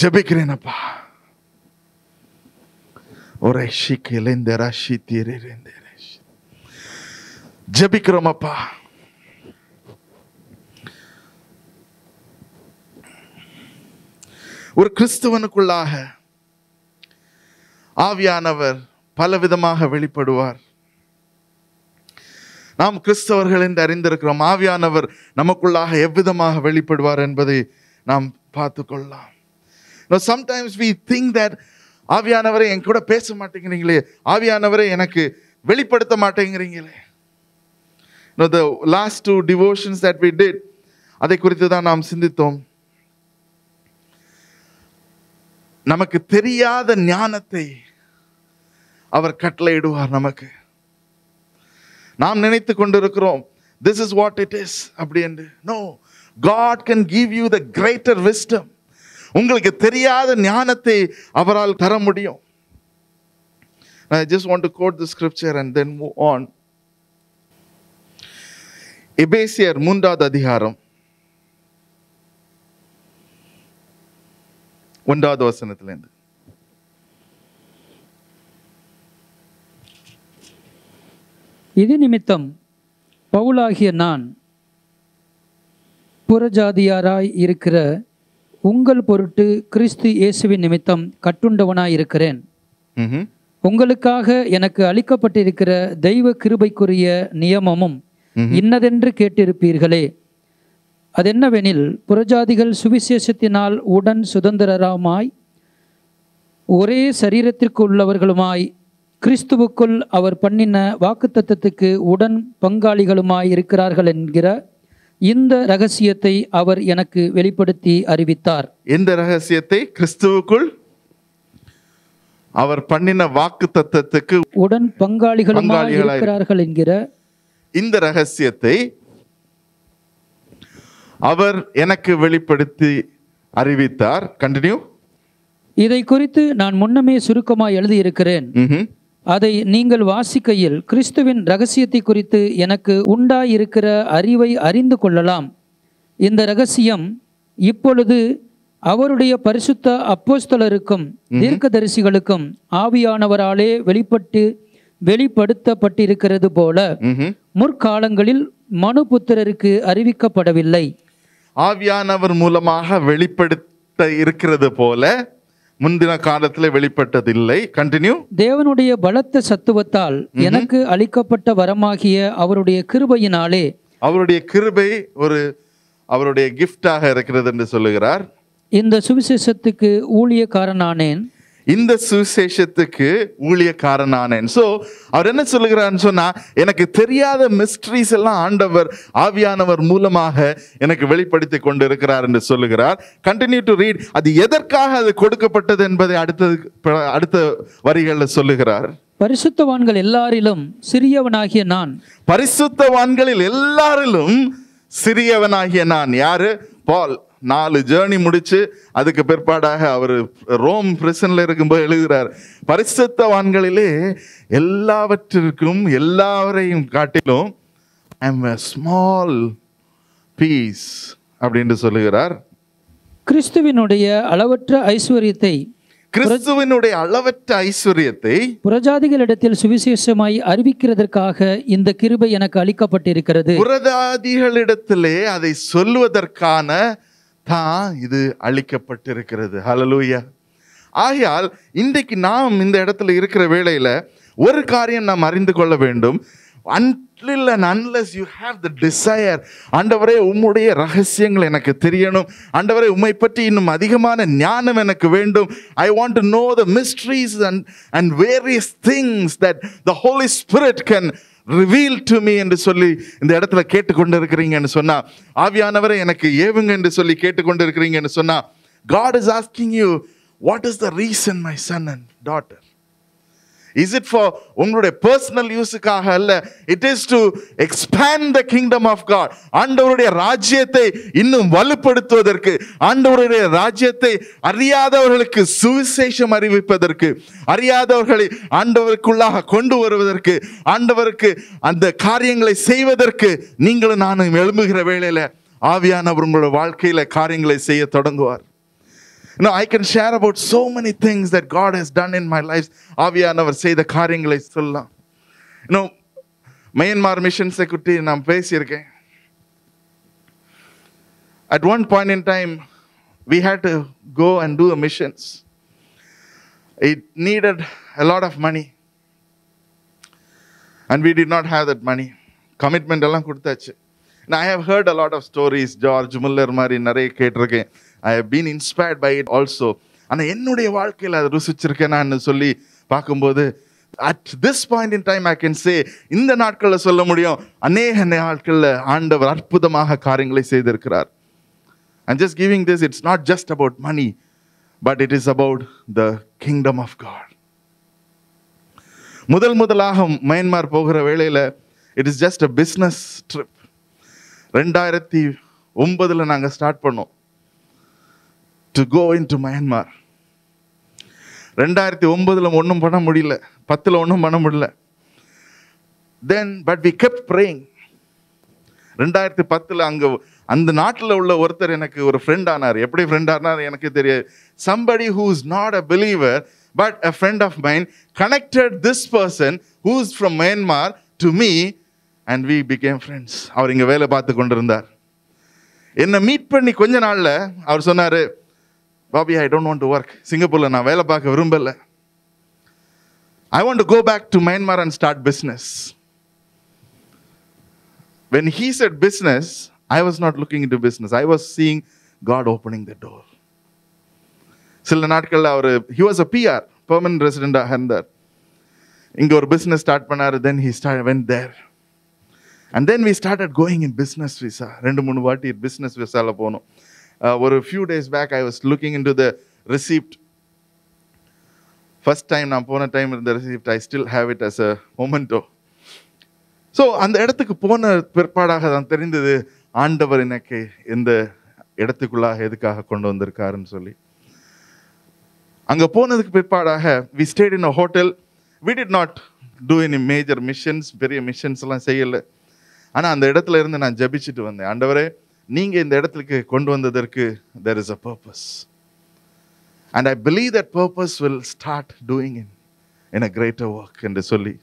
ஜெபிக்கிறேன் அப்பா ஜபிக்கிறோமப்பா ஒரு கிறிஸ்துவனுக்குள்ளாக ஆவியானவர் பலவிதமாக வெளிப்படுவார் நாம் கிறிஸ்தவர்கள் என்று அறிந்திருக்கிறோம் ஆவியானவர் நமக்குள்ளாக எவ்விதமாக வெளிப்படுவார் என்பதை நாம் பார்த்து கொள்ளலாம் சம்டைம்ஸ் வி திங்க் தட் ஆவியானவரை என் கூட பேச மாட்டேங்கிறீங்களே ஆவியானவரை எனக்கு வெளிப்படுத்த மாட்டேங்கிறீங்களே the last two devotions that we did அதை குறித்து தான் நாம் சிந்தித்தோம் நமக்கு தெரியாத ஞானத்தை அவர் கட்டளையிடுவார் நமக்கு நாம் நினைத்து கொண்டிருக்கிறோம் this is what it is அப்படி என்று no God can give you the greater wisdom உங்களுக்கு தெரியாத ஞானத்தை அவரால் தர முடியும் I just want to quote the scripture and then move on எபேசியர் மூன்றாவது அதிகாரம் ஒன்றாவது வசனத்திலேருந்து இது நிமித்தம் பவுலாகிய நான் புறஜாதியாராய் இருக்கிற உங்கள் பொருட்டு கிறிஸ்து இயேசுவின் நிமித்தம் கட்டுண்டவனாய் இருக்கிறேன் உங்களுக்காக எனக்கு அளிக்கப்பட்டிருக்கிற தெய்வ கிருபைக்குரிய நியமமும் இன்னதென்று கேட்டிருப்பீர்களே அதென்னவெனில் புறஜாதிகள் சுவிசேஷத்தினால் உடன் சுதந்திரராமாய் ஒரே சரீரத்திற்கு உள்ளவர்களுமாய் கிறிஸ்துவுக்குள் அவர் பண்ணின வாக்குத்தத்துக்கு உடன் பங்காளிகளுமாய் இருக்கிறார்கள் என்கிற இந்த ரகசியத்தை அவர் எனக்கு வெளிப்படுத்தி அறிவித்தார் இந்த ரகசியத்தை கிறிஸ்துவுக்குள் அவர் பண்ணின வாக்கு தத்துவத்துக்கு உடன் பங்காளிகள் இருக்கிறார்கள் என்கிற இந்த ரகசியத்தை அவர் எனக்கு வெளிப்படுத்தி அறிவித்தார் கண்டினியூ இதை குறித்து நான் முன்னமே சுருக்கமாக எழுதியிருக்கிறேன் அதை நீங்கள் வாசிக்கையில் கிறிஸ்துவின் ரகசியத்தை குறித்து எனக்கு உண்டாயிருக்கிற அறிவை அறிந்து கொள்ளலாம் இந்த ரகசியம் இப்பொழுது அவருடைய பரிசுத்த அப்போஸ்தலருக்கும் தீர்க்கதரிசிகளுக்கும் ஆவியானவராலே வெளிப்பட்டு வெளிப்படுத்தப்பட்டிருக்கிறது போல முற்காலங்களில் மனு புத்திரருக்கு அறிவிக்கப்படவில்லை ஆவியானவர் மூலமாக வெளிப்படுத்த இருக்கிறது போல முந்தின காலத்தில் வெளிப்பட்டதில்லை கண்டினியூ தேவனுடைய பலத்த சத்துவத்தால் எனக்கு அளிக்கப்பட்ட வரமாகிய அவருடைய கிருபையினாலே அவருடைய கிருபை ஒரு அவருடைய கிஃப்டாக இருக்கிறது என்று சொல்லுகிறார் இந்த சுவிசேஷத்துக்கு ஊழியக்காரனானேன் இந்த சுசேஷத்துக்கு ஊழியக்காரனானேன் ஸோ அவர் என்ன சொல்லுகிறான்னு சொன்னால் எனக்கு தெரியாத மிஸ்ட்ரிஸ் எல்லாம் ஆண்டவர் ஆவியானவர் மூலமாக எனக்கு வெளிப்படுத்தி கொண்டு இருக்கிறார் என்று சொல்லுகிறார் கண்டினியூ டு ரீட் அது எதற்காக அது கொடுக்கப்பட்டது என்பதை அடுத்தது அடுத்த வரிகளில் சொல்லுகிறார் பரிசுத்தவான்கள் எல்லாரிலும் சிறியவனாகிய நான் பரிசுத்தவான்களில் எல்லாரிலும் சிறியவனாகிய நான் யாரு பால் நாலு ஜேர்னி முடித்து அதுக்கு பிற்பாடாக அவர் ரோம் இருக்கும் இருக்கும்போது எழுதுகிறார் பரிசுத்தவான்களிலே எல்லாவற்றிற்கும் எல்லாரையும் காட்டிலும் ஐ எம் ஸ்மால் பீஸ் அப்படின்ட்டு சொல்லுகிறார் கிறிஸ்துவினுடைய அளவற்ற ஐஸ்வர்யத்தை கிறிஸ்துவனுடைய அளவற்ற ஐஸ்வர்யத்தை புரஜாதிகளிடத்தில் சுவிசேஷமாய் அறிவிக்கிறதற்காக இந்த கிருபை எனக்கு அளிக்கப்பட்டிருக்கிறது புரஜாதிகளிடத்திலே அதை சொல்லுவதற்கான தான் இது அழிக்கப்பட்டிருக்கிறது ஹலலூயா ஆகையால் இன்றைக்கு நாம் இந்த இடத்துல இருக்கிற வேளையில் ஒரு காரியம் நாம் அறிந்து கொள்ள வேண்டும் until and unless you have the desire அண்டவரே உம்முடைய ரகசியங்கள் எனக்கு தெரியணும் அண்டவரே உம்மை பற்றி இன்னும் அதிகமான ஞானம் எனக்கு வேண்டும் I want to know the mysteries and and various things that the Holy Spirit can reveal to me என்று சொல்லி இந்த இடத்துல கேட்டுக்கொண்டு இருக்கிறீங்கன்னு சொன்னால் ஆவியானவரை எனக்கு ஏவுங்க என்று சொல்லி கேட்டுக்கொண்டு இருக்கிறீங்கன்னு சொன்னா God is asking you what is the reason my son and daughter is it for உங்களுடைய பர்சனல் யூஸுக்காக அல்ல it is to expand the kingdom of God ஆண்டவருடைய ராஜ்யத்தை இன்னும் வலுப்படுத்துவதற்கு ஆண்டவருடைய ராஜ்யத்தை அறியாதவர்களுக்கு சுவிசேஷம் அறிவிப்பதற்கு அறியாதவர்களை ஆண்டவருக்குள்ளாக கொண்டு வருவதற்கு ஆண்டவருக்கு அந்த காரியங்களை செய்வதற்கு நீங்களும் நானும் எழும்புகிற வேளையில் ஆவியானவர் உங்களோட வாழ்க்கையில் காரியங்களை செய்ய தொடங்குவார் You I can share about so many things that God has done in my life. Avia never say the karingle is full. You Myanmar mission security in Ampesirke. At one point in time, we had to go and do a missions. It needed a lot of money. And we did not have that money. Commitment alang kurta Now, I have heard a lot of stories, George Muller Mari, Nare Ketrake. I have been inspired by it also ஆனால் என்னுடைய வாழ்க்கையில் அதை ருசிச்சிருக்கேன் நான் சொல்லி பார்க்கும்போது at this point in time I can say இந்த நாட்களில் சொல்ல முடியும் அநேக நாட்களில் ஆண்டவர் அற்புதமாக காரியங்களை செய்திருக்கிறார் I'm just giving this it's not just about money but it is about the kingdom of God முதல் முதலாக மயன்மார் போகிற வேளையில் it is just a business trip ரெண்டாயிரத்தி ஒம்பதில் நாங்கள் ஸ்டார்ட் பண்ணோம் to go in into Myanmar ரெண்டாயிரத்தி ஒம்பதில் ஒன்றும் பண்ண முடியல பத்தில் ஒன்றும் பண்ண முடியல then but we kept praying ரெண்டாயிரத்தி பத்தில் அங்கே அந்த நாட்டில் உள்ள ஒருத்தர் எனக்கு ஒரு ஃப்ரெண்ட் ஆனார் எப்படி ஃப்ரெண்ட் ஆனார் எனக்கு தெரியாது somebody who is not a believer but a friend of mind connected this person who is from Myanmar to me and we became friends அவர் இங்கே வேலை பார்த்து கொண்டிருந்தார் என்னை மீட் பண்ணி கொஞ்ச நாளில் அவர் சொன்னார் Bobby I don't want to work சிங்கப்பூரில் நான் வேலை பார்க்க விரும்பலை I want to go back to Myanmar and start business when he said business I was not looking to business I was seeing God opening the door சில நாட்களில் அவர் he was a PR permanent ரெசிடெண்டாக இருந்தார் இங்கே ஒரு business start பண்ணார் then he start when there and then we start at going in business visa ரெண்டு மூணு வாட்டி பிஸ்னஸ் விசாவில் போனோம் Uh, ஒரு few days back I was looking into the receipt first time நான் போன டைம் இருந்த receipt I still have it as a memento so அந்த இடத்துக்கு போன பிற்பாடாக தான் தெரிந்தது ஆண்டவர் எனக்கு இந்த இடத்துக்குள்ளாக எதுக்காக கொண்டு வந்திருக்காருன்னு சொல்லி அங்கே போனதுக்கு பிற்பாடாக we stayed in a hotel we did not do any major missions பெரிய மிஷன்ஸ்லாம் செய்யலை ஆனால் அந்த இடத்துல இருந்து நான் ஜபிச்சுட்டு வந்தேன் ஆண்டவரே நீங்கள் இந்த இடத்துக்கு கொண்டு வந்ததற்கு there is a purpose and I believe that purpose will start doing in and a greater work என்று சொல்லி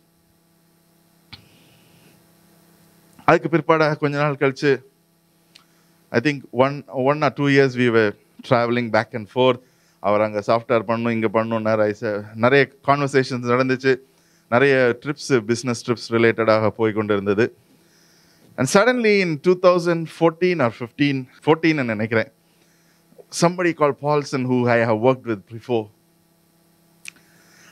அதுக்கு பிற்பாடாக கொஞ்ச நாள் கழித்து I think one one or two years we were travelling back and forth அவர் அங்கே சாஃப்ட்வேர் பண்ணும் இங்கே பண்ணும் நிறைய நிறைய கான்வர்சேஷன்ஸ் நடந்துச்சு நிறைய ட்ரிப்ஸ் பிஸ்னஸ் ட்ரிப்ஸ் ரிலேட்டடாக போய் கொண்டு இருந்தது and suddenly in two thousand fourteen or fifteen fourteen நினைக்கிறேன் somebody call Paulson who I have work with before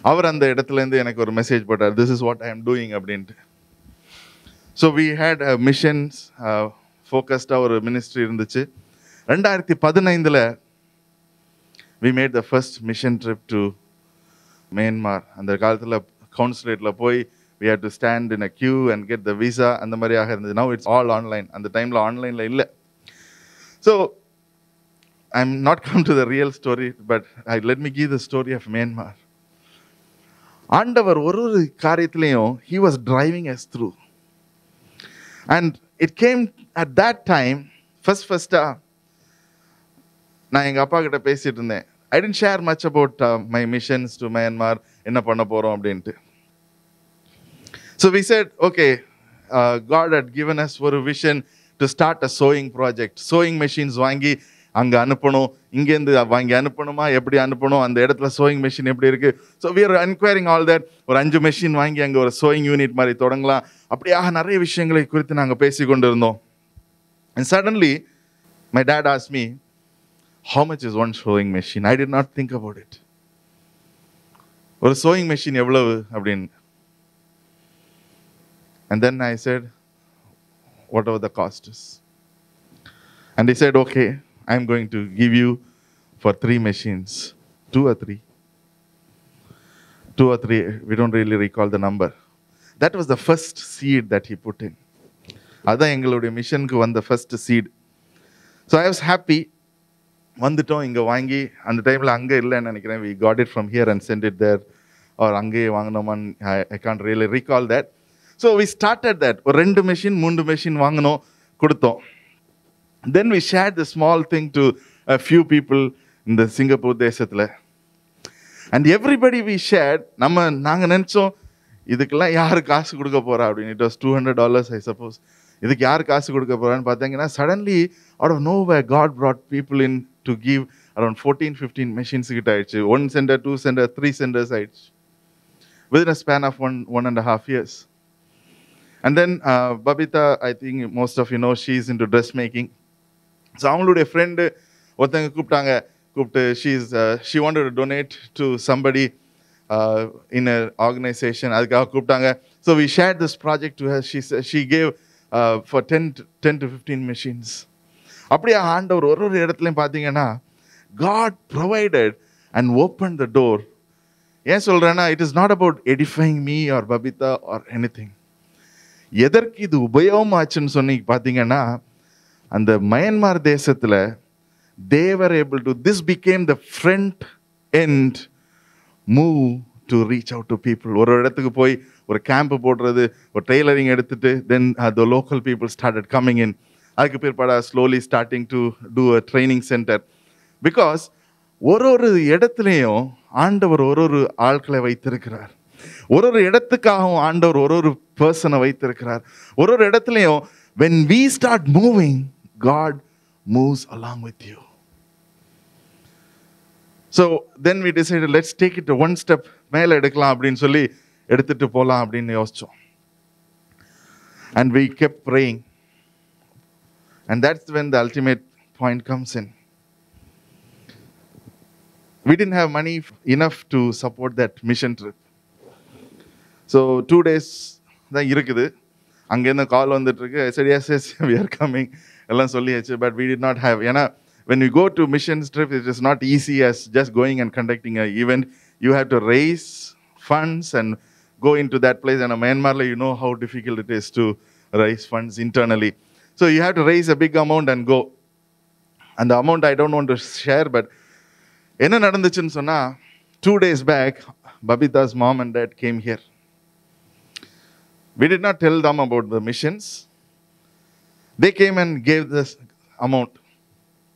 அவர் அந்த இடத்துலேருந்து எனக்கு ஒரு மெசேஜ் போட்டார் திஸ் இஸ் வாட் ஐ ஆம் டூயிங் அப்படின்ட்டு ஸோ வி ஹேட் மிஷன்ஸ் ஃபோக்கஸ்டாக ஒரு மினிஸ்ட்ரி இருந்துச்சு ரெண்டாயிரத்தி பதினைந்தில் we made the first mission trip to Myanmar அந்த காலத்தில் கவுன்சிலேட்டில் போய் we had to stand in a queue and get the visa அந்த மாதிரியாக இருந்தது நவ் இட்ஸ் ஆல் ஆன்லைன் அந்த டைமில் ஆன்லைனில் இல்லை so I am not come to the real story but I let me give the story of Myanmar ஆண்டவர் ஒரு ஒரு காரியத்திலையும் he was driving us through and it came at that time first ஃபஸ்ட்டாக நான் எங்கள் அப்பா கிட்ட பேசிகிட்டு இருந்தேன் I didn't share much about my missions to Myanmar என்ன பண்ண போகிறோம் அப்படின்ட்டு So we said, okay, uh, God had given us for a vision to start a sewing project. Sewing machines வாங்கி அங்கே அனுப்பணும் இங்கேருந்து வாங்கி அனுப்பணுமா எப்படி அனுப்பணும் அந்த இடத்துல சோயிங் மெஷின் எப்படி இருக்குது so we're enquiring all that ஒரு அஞ்சு மெஷின் வாங்கி அங்கே ஒரு சோயிங் யூனிட் மாதிரி தொடங்கலாம் அப்படியாக நிறைய விஷயங்களை குறித்து நாங்கள் பேசி கொண்டு இருந்தோம் அண்ட் சடன்லி மை டேட் ஆஸ் me how much is one sewing machine I did not think about it ஒரு சோயிங் மெஷின் எவ்வளவு அப்படின்னு And then I said, whatever the cost is. And they said, okay, I'm going to give you for three machines, two or three. Two or three, we don't really recall the number. That was the first seed that he put in. Other Engelode mission won the first seed. So I was happy. One the inga wangi, and the time anga we got it from here and sent it there. Or Ange I can't really recall that. So we started that ஒரு ரெண்டு machine மூன்று machine வாங்கினோம் கொடுத்தோம் then we share the small thing to a few people இந்த Singapore தேசத்தில் and everybody we share நம்ம நாங்கள் நினச்சோம் இதுக்கெல்லாம் யார் காசு கொடுக்க போகிறா அப்படின்னு it was two hundred dollars I suppose இதுக்கு யார் காசு கொடுக்க போகிறான்னு பார்த்தீங்கன்னா suddenly out of no way God brought people in to give around fourteen fifteen machines கிட்ட ஆயிடுச்சு one centre two centre three centres ஆயிடுச்சு with in a span of one one and half years and then Babita I think most of you know she's in to dress making so அவங்களுடைய friend ஒருத்தவங்க கூப்பிட்டாங்க கூப்பிட்டு she is she want to donate to somebody in a organisation அதுக்காக கூப்பிட்டாங்க so we share this project to she gave for ten ten to fifteen machines அப்படியே ஆண்டவர் ஒரு ஒரு இடத்துலையும் பார்த்தீங்கன்னா God provided and open the door ஏன் சொல்கிறேன்னா it is not about edifying me or Babita or anything எதற்கு இது உபயோகம் ஆச்சுன்னு சொன்னி பார்த்தீங்கன்னா அந்த மயன்மார் தேசத்தில் தேவர் able to this become the front end move to reach out to people ஒரு இடத்துக்கு போய் ஒரு கேம்ப் போடுறது ஒரு டெய்லரிங் எடுத்துட்டு then the local people started coming in அதுக்கு பிற்பாடா slowly starting to do a training centre because ஒரு ஒரு இடத்துலையும் ஆண்டவர் ஒரு ஒரு ஆட்களை வைத்திருக்கிறார் ஒரு ஒரு இடத்துக்காகவும் ஆண்டவர் ஒரு ஒரு பர்சனை வைத்திருக்கிறார் ஒரு ஒரு இடத்துலையும் when we start moving God moves along with you so then we decide let's take it one step மேலே எடுக்கலாம் அப்படின்னு சொல்லி எடுத்துகிட்டு போகலாம் அப்படின்னு யோசித்தோம் and we kept praying and that's when the ultimate point comes in we didn't have money enough to support that mission trip. So, two days தான் இருக்குது அங்கேருந்து கால் வந்துட்டுருக்கு எஸ் வி ஆர் கம்மிங் எல்லாம் சொல்லியாச்சு but we did not have ஏன்னா when you go to missions trip it is not easy as just going and conducting a event you have to raise funds and go in to that place and மியான்மாரில் you know how difficult it is to raise funds internally so you have to raise a big amount and go அந்த amount I don't want to share but என்ன நடந்துச்சுன்னு சொன்னால் two days back Babita's mom and dad came here We did not tell them about the missions. They came and gave this amount.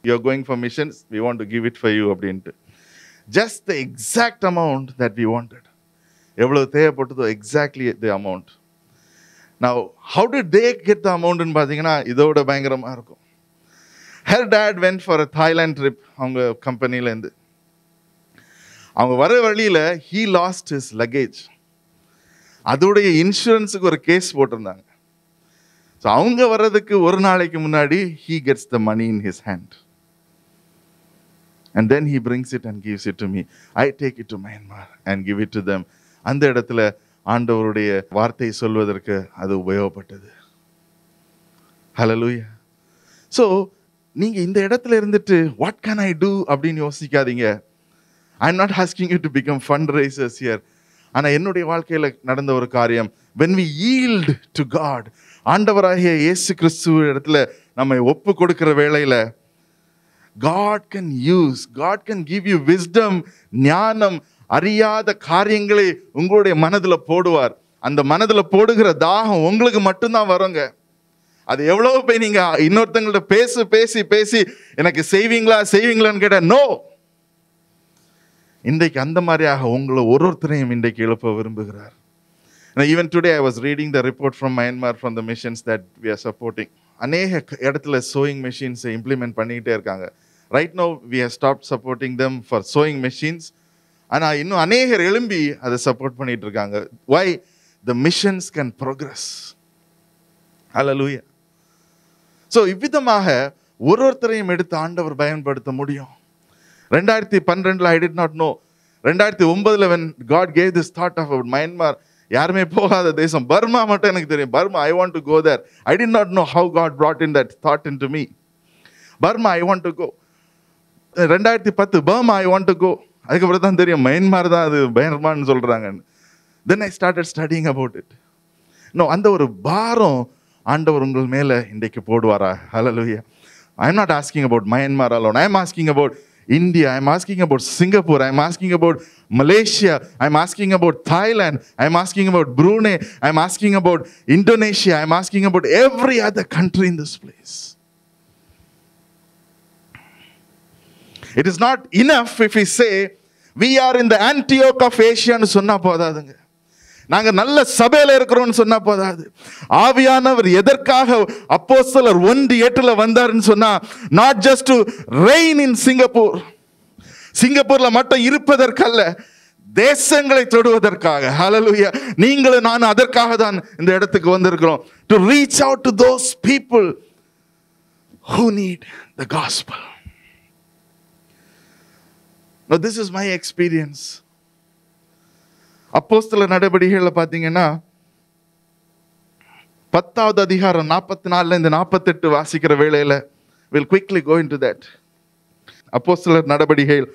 You're going for missions, we want to give it for you. Just the exact amount that we wanted. Exactly the amount. Now, how did they get the amount in அமௌண்ட்டுன்னு Idoda இதோட பயங்கரமாக Her dad went for a Thailand trip on the company. He lost his luggage. அதோடைய இன்சூரன்ஸுக்கு ஒரு case போட்டிருந்தாங்க so அவங்க வர்றதுக்கு ஒரு நாளைக்கு முன்னாடி he gets the money in his hand and then he brings it and gives it to me I take it to Myanmar and give it to them அந்த இடத்துல ஆண்டவருடைய வார்த்தை சொல்வதற்கு அது உபயோகப்பட்டது ஹலோ லூயா ஸோ நீங்கள் இந்த இடத்துல இருந்துட்டு வாட் கேன் ஐ டூ அப்படின்னு யோசிக்காதீங்க I am not asking you to become fund raisers here ஆனால் என்னுடைய வாழ்க்கையில் நடந்த ஒரு காரியம் when we yield to God ஆண்டவராகிய இயேசு கிறிஸ்துவ இடத்துல நம்ம ஒப்பு கொடுக்குற வேளையில் God can use God can give you wisdom ஞானம் அறியாத காரியங்களை உங்களுடைய மனதில் போடுவார் அந்த மனதில் போடுகிற தாகம் உங்களுக்கு மட்டும்தான் வருங்க அது எவ்வளோ போய் நீங்கள் இன்னொருத்தங்கள்ட்ட பேசி பேசி பேசி எனக்கு செய்வீங்களா செய்வீங்களான்னு கேட்டால் நோ இன்றைக்கு அந்த மாதிரியாக உங்களை ஒரு ஒருத்தரையும் இன்றைக்கு எழுப்ப விரும்புகிறார் even today I was reading the report from Myanmar from the missions that we are supporting அநேக இடத்துல சோயிங் மிஷின்ஸை இம்ப்ளிமெண்ட் பண்ணிக்கிட்டே இருக்காங்க right no we have stop supporting them for sewing machines ஆனால் இன்னும் அநேகர் எழும்பி அதை சப்போர்ட் பண்ணிட்டு இருக்காங்க why the missions can progress hallelujah so இவ்விதமாக ஒரு ஒருத்தரையும் எடுத்து ஆண்டவர் பயன்படுத்த முடியும் ரெண்டாயிரத்தி பன்னிரெண்டில் ஐ டிட் நாட் நோ ரெண்டாயிரத்தி ஒன்பதில் when God gave this thought of out Myanmar யாருமே போகாத தேசம் பர்மா மட்டும் எனக்கு தெரியும் Burma I want to go there I did not know how God brought in that thought in to me Burma I want to go ரெண்டாயிரத்தி பத்து Burma I want to go அதுக்கப்புறம் தான் தெரியும் மயன்மார் தான் அது பயன்மான்னு சொல்கிறாங்கன்னு then I started studying about it no அந்த ஒரு பாரம் ஆண்டவர் உங்கள் மேலே இன்றைக்கு போடுவாரா hallelujah I am not asking about Myanmar alone I am asking about India, I'm asking about Singapore, I'm asking about Malaysia, I'm asking about Thailand, I'm asking about Brunei, I'm asking about Indonesia, I'm asking about every other country in this place. It is not enough if we say, we are in the Antioch of Asia, நாங்கள் நல்ல சபையில் இருக்கிறோம்னு சொன்னால் போதாது ஆவியானவர் எதற்காக அப்போ சிலர் ஒன்று எட்டில் வந்தாருன்னு சொன்னால் not just to reign in Singapore சிங்கப்பூரில் மட்டும் இருப்பதற்கல்ல தேசங்களை தொடுவதற்காக ஹலலுயா நீங்களும் நான் அதற்காக தான் இந்த இடத்துக்கு வந்திருக்கிறோம் to reach out to those people who need the gospel this is my experience அப்போ சில நடவடிக்கைகளில் பார்த்தீங்கன்னா பத்தாவது அதிகாரம் நாற்பத்தி நாலில் இந்த நாற்பத்தெட்டு வாசிக்கிற வேலையில் will quickly go to that அப்போ சில நடவடிக்கைகள்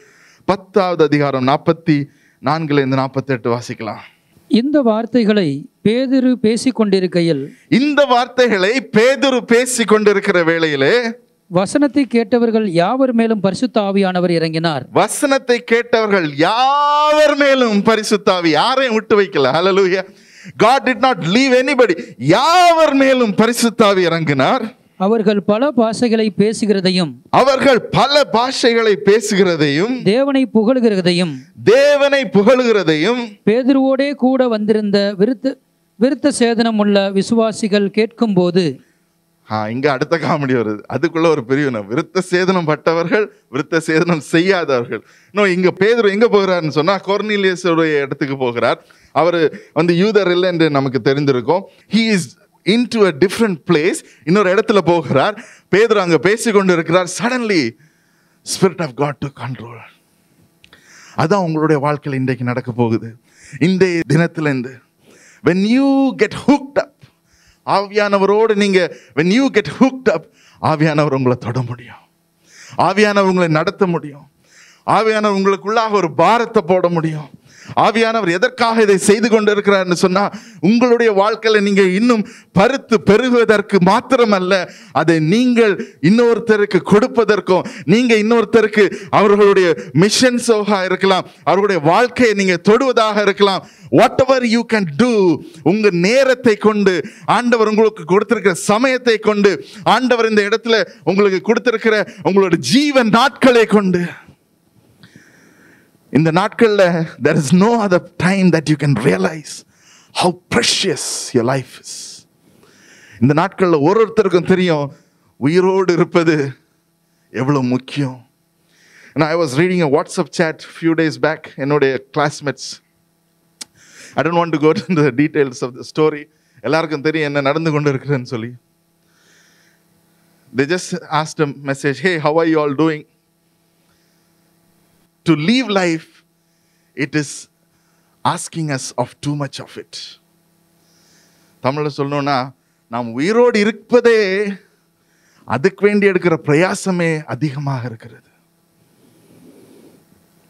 பத்தாவது அதிகாரம் நாற்பத்தி நான்குல இருந்து நாற்பத்தெட்டு வாசிக்கலாம் இந்த வார்த்தைகளை பேதிரு பேசிக்கொண்டிருக்கையில் இந்த வார்த்தைகளை பேதுரு பேசிக்கொண்டிருக்கிற வேலையிலே வேளையிலே வசனத்தை கேட்டவர்கள் யாவர் மேலும் பரிசுத்தாவியானவர் இறங்கினார் வசனத்தை கேட்டவர்கள் யாவர் மேலும் பரிசுத்தாவி யாரையும் விட்டு வைக்கல hallelujah God it not leave anybody யாவர் மேலும் பரிசுத்தாவி இறங்கினார் அவர்கள் பல பாஷைகளை பேசுகிறதையும் அவர்கள் பல பாஷைகளை பேசுகிறதையும் தேவனை புகழுகிறதையும் தேவனை புகழுகிறதையும் பேதுருவோடே கூட வந்திருந்த விருத்த விருத்த சேதனம் உள்ள விசுவாசிகள் கேட்கும் போது இங்கே அடுத்த காமெடி வருது அதுக்குள்ளே ஒரு பெரிய விருத்த சேதனம் பட்டவர்கள் விருத்த சேதனம் செய்யாதவர்கள் இன்னும் இங்கே பேதர் எங்கே போகிறாருன்னு சொன்னால் கொர்னிலியஸுடைய இடத்துக்கு போகிறார் அவர் வந்து யூதர் இல்லை என்று நமக்கு தெரிந்திருக்கும் he is in to a different place இன்னொரு இடத்துல போகிறார் பேதர் அங்கே பேசி கொண்டு இருக்கிறார் suddenly spirit of God to control அதான் உங்களுடைய வாழ்க்கையில் இன்றைக்கு நடக்க போகுது இன்றைய தினத்திலேருந்து when you get hooked up ஆவியானவரோடு நீங்கள் when you get hooked up ஆவியானவர் உங்களை தொட முடியும் ஆவியானவர் உங்களை நடத்த முடியும் ஆவியானவர் உங்களுக்குள்ளாக ஒரு பாரத்தை போட முடியும் ஆவியானவர் எதற்காக இதை செய்து கொண்டிருக்கிறார் சொன்னால் உங்களுடைய வாழ்க்கையில் நீங்கள் இன்னும் பருத்து பெருகுவதற்கு மாத்திரமல்ல அதை நீங்கள் இன்னொருத்தருக்கு கொடுப்பதற்கும் நீங்கள் இன்னொருத்தருக்கு அவர்களுடைய மிஷன் சோகா இருக்கலாம் அவர்களுடைய வாழ்க்கையை நீங்கள் தொடுவதாக இருக்கலாம் whatever you can do உங்கள் நேரத்தை கொண்டு ஆண்டவர் உங்களுக்கு கொடுத்திருக்கிற சமயத்தை கொண்டு ஆண்டவர் இந்த இடத்துல உங்களுக்கு கொடுத்திருக்கிற உங்களோட ஜீவன் நாட்களை கொண்டு இந்த நாட்களில் there is no other time that you can realise how precious your life is இந்த நாட்களில் ஒரு ஒருத்தருக்கும் தெரியும் உயிரோடு இருப்பது எவ்வளோ முக்கியம் I was reading a WhatsApp chat few days back என்னுடைய classmates I don't want to go to details of the story எல்லாருக்கும் தெரியும் என்ன நடந்து கொண்டு இருக்கிறேன்னு சொல்லி they just asked message hey how I you all doing to live life, it is asking us of too much of it. தமிழில் சொல்லணும்னா நாம் உயிரோடு இருப்பதே அதுக்கு வேண்டி எடுக்கிற பிரயாசமே அதிகமாக இருக்கிறது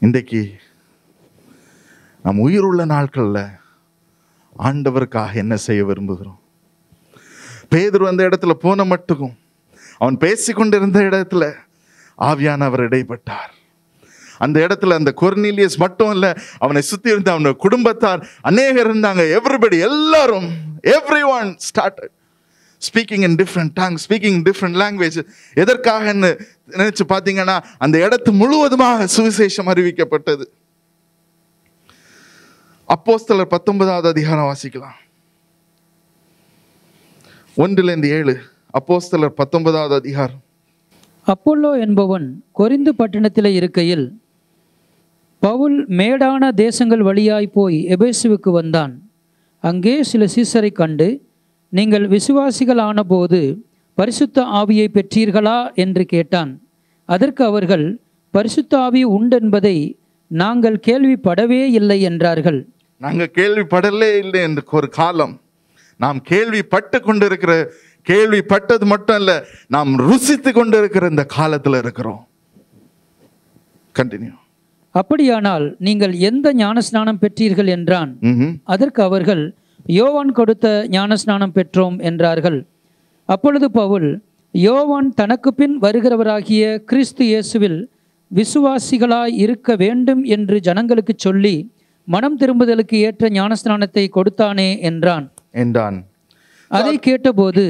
இன்றைக்கு நம் உயிருள்ள நாட்களில் ஆண்டவருக்காக என்ன செய்ய விரும்புகிறோம் பேதர் வந்த இடத்துல போன மட்டுக்கும் அவன் பேசிக்கொண்டிருந்த இடத்துல ஆவியானவர் இடைப்பட்டார் அந்த இடத்துல அந்த கொர்னிலியஸ் மட்டும் இல்லை அவனை சுற்றி இருந்த அவனோட குடும்பத்தார் அநேகர் இருந்தாங்க எவ்ரிபடி எல்லாரும் everyone start speaking in different tongue speaking different language எதற்காக நினைச்சு பார்த்தீங்கன்னா அந்த இடத்து முழுவதுமாக சுவிசேஷம் அறிவிக்கப்பட்டது அப்போஸ்தலர் பத்தொன்பதாவது அதிகாரம் வாசிக்கலாம் ஒன்றிலிருந்து ஏழு அப்போஸ்தலர் பத்தொன்பதாவது அதிகாரம் அப்போல்லோ என்பவன் கொரிந்து பட்டணத்தில் இருக்கையில் பவுல் மேடான தேசங்கள் வழியாய் போய் எபேசுவுக்கு வந்தான் அங்கே சில சீசரை கண்டு நீங்கள் விசுவாசிகளான போது பரிசுத்த ஆவியை பெற்றீர்களா என்று கேட்டான் அதற்கு அவர்கள் பரிசுத்த ஆவி உண்டென்பதை நாங்கள் கேள்விப்படவே இல்லை என்றார்கள் நாங்கள் கேள்விப்படலே இல்லை என்று ஒரு காலம் நாம் கேள்விப்பட்டு கொண்டிருக்கிற கேள்விப்பட்டது மட்டும் இல்லை நாம் ருசித்து கொண்டிருக்கிற இந்த காலத்தில் இருக்கிறோம் கண்டினியூ அப்படியானால் நீங்கள் எந்த ஞானஸ்நானம் பெற்றீர்கள் என்றான் அதற்கு அவர்கள் யோவான் கொடுத்த ஞானஸ்நானம் பெற்றோம் என்றார்கள் அப்பொழுது பவுல் யோவான் தனக்கு பின் வருகிறவராகிய கிறிஸ்து இயேசுவில் விசுவாசிகளாய் இருக்க வேண்டும் என்று ஜனங்களுக்கு சொல்லி மனம் திரும்புதலுக்கு ஏற்ற ஞானஸ்நானத்தை கொடுத்தானே என்றான் என்றான் அதை கேட்டபோது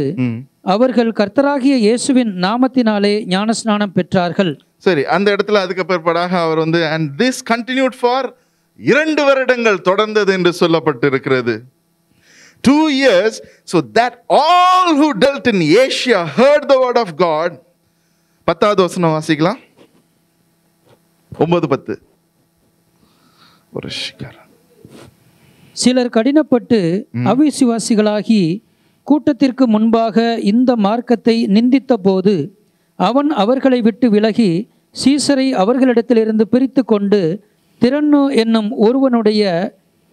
அவர்கள் கர்த்தராகிய இயேசுவின் நாமத்தினாலே ஞானஸ்நானம் பெற்றார்கள் சரி அந்த இடத்துல அதுக்கு பிற்படாக அவர் வந்து அண்ட் திஸ் கண்டினியூட் ஃபார் இரண்டு வருடங்கள் தொடர்ந்தது என்று சொல்லப்பட்டிருக்கிறது two years so that all who dwelt in Asia heard the word of God பத்தாவது வசனம் வாசிக்கலாம் ஒன்பது பத்து ஒரு சிலர் கடினப்பட்டு அவிசுவாசிகளாகி கூட்டத்திற்கு முன்பாக இந்த மார்க்கத்தை நிந்தித்த போது அவன் அவர்களை விட்டு விலகி சீசரை அவர்களிடத்திலிருந்து பிரித்து கொண்டு திறன்னு என்னும் ஒருவனுடைய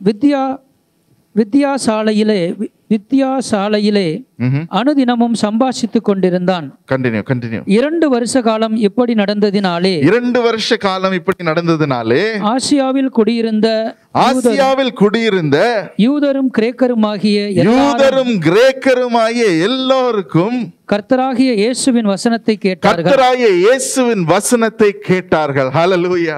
வித்யா வித்யாசாலையிலே நித்யா அனுதினமும் சம்பாஷித்துக் கொண்டிருந்தான் இரண்டு வருஷ காலம் இப்படி நடந்ததினாலே இரண்டு வருஷ காலம் இப்படி நடந்ததினாலே ஆசியாவில் குடியிருந்த ஆசியாவில் குடியிருந்த யூதரும் கிரேக்கரும் ஆகிய யூதரும் கிரேக்கருமாகிய எல்லோருக்கும் கர்த்தராகிய இயேசுவின் வசனத்தை கேட்டார்கள் கர்த்தராகிய இயேசுவின் வசனத்தை கேட்டார்கள் ஹalleluya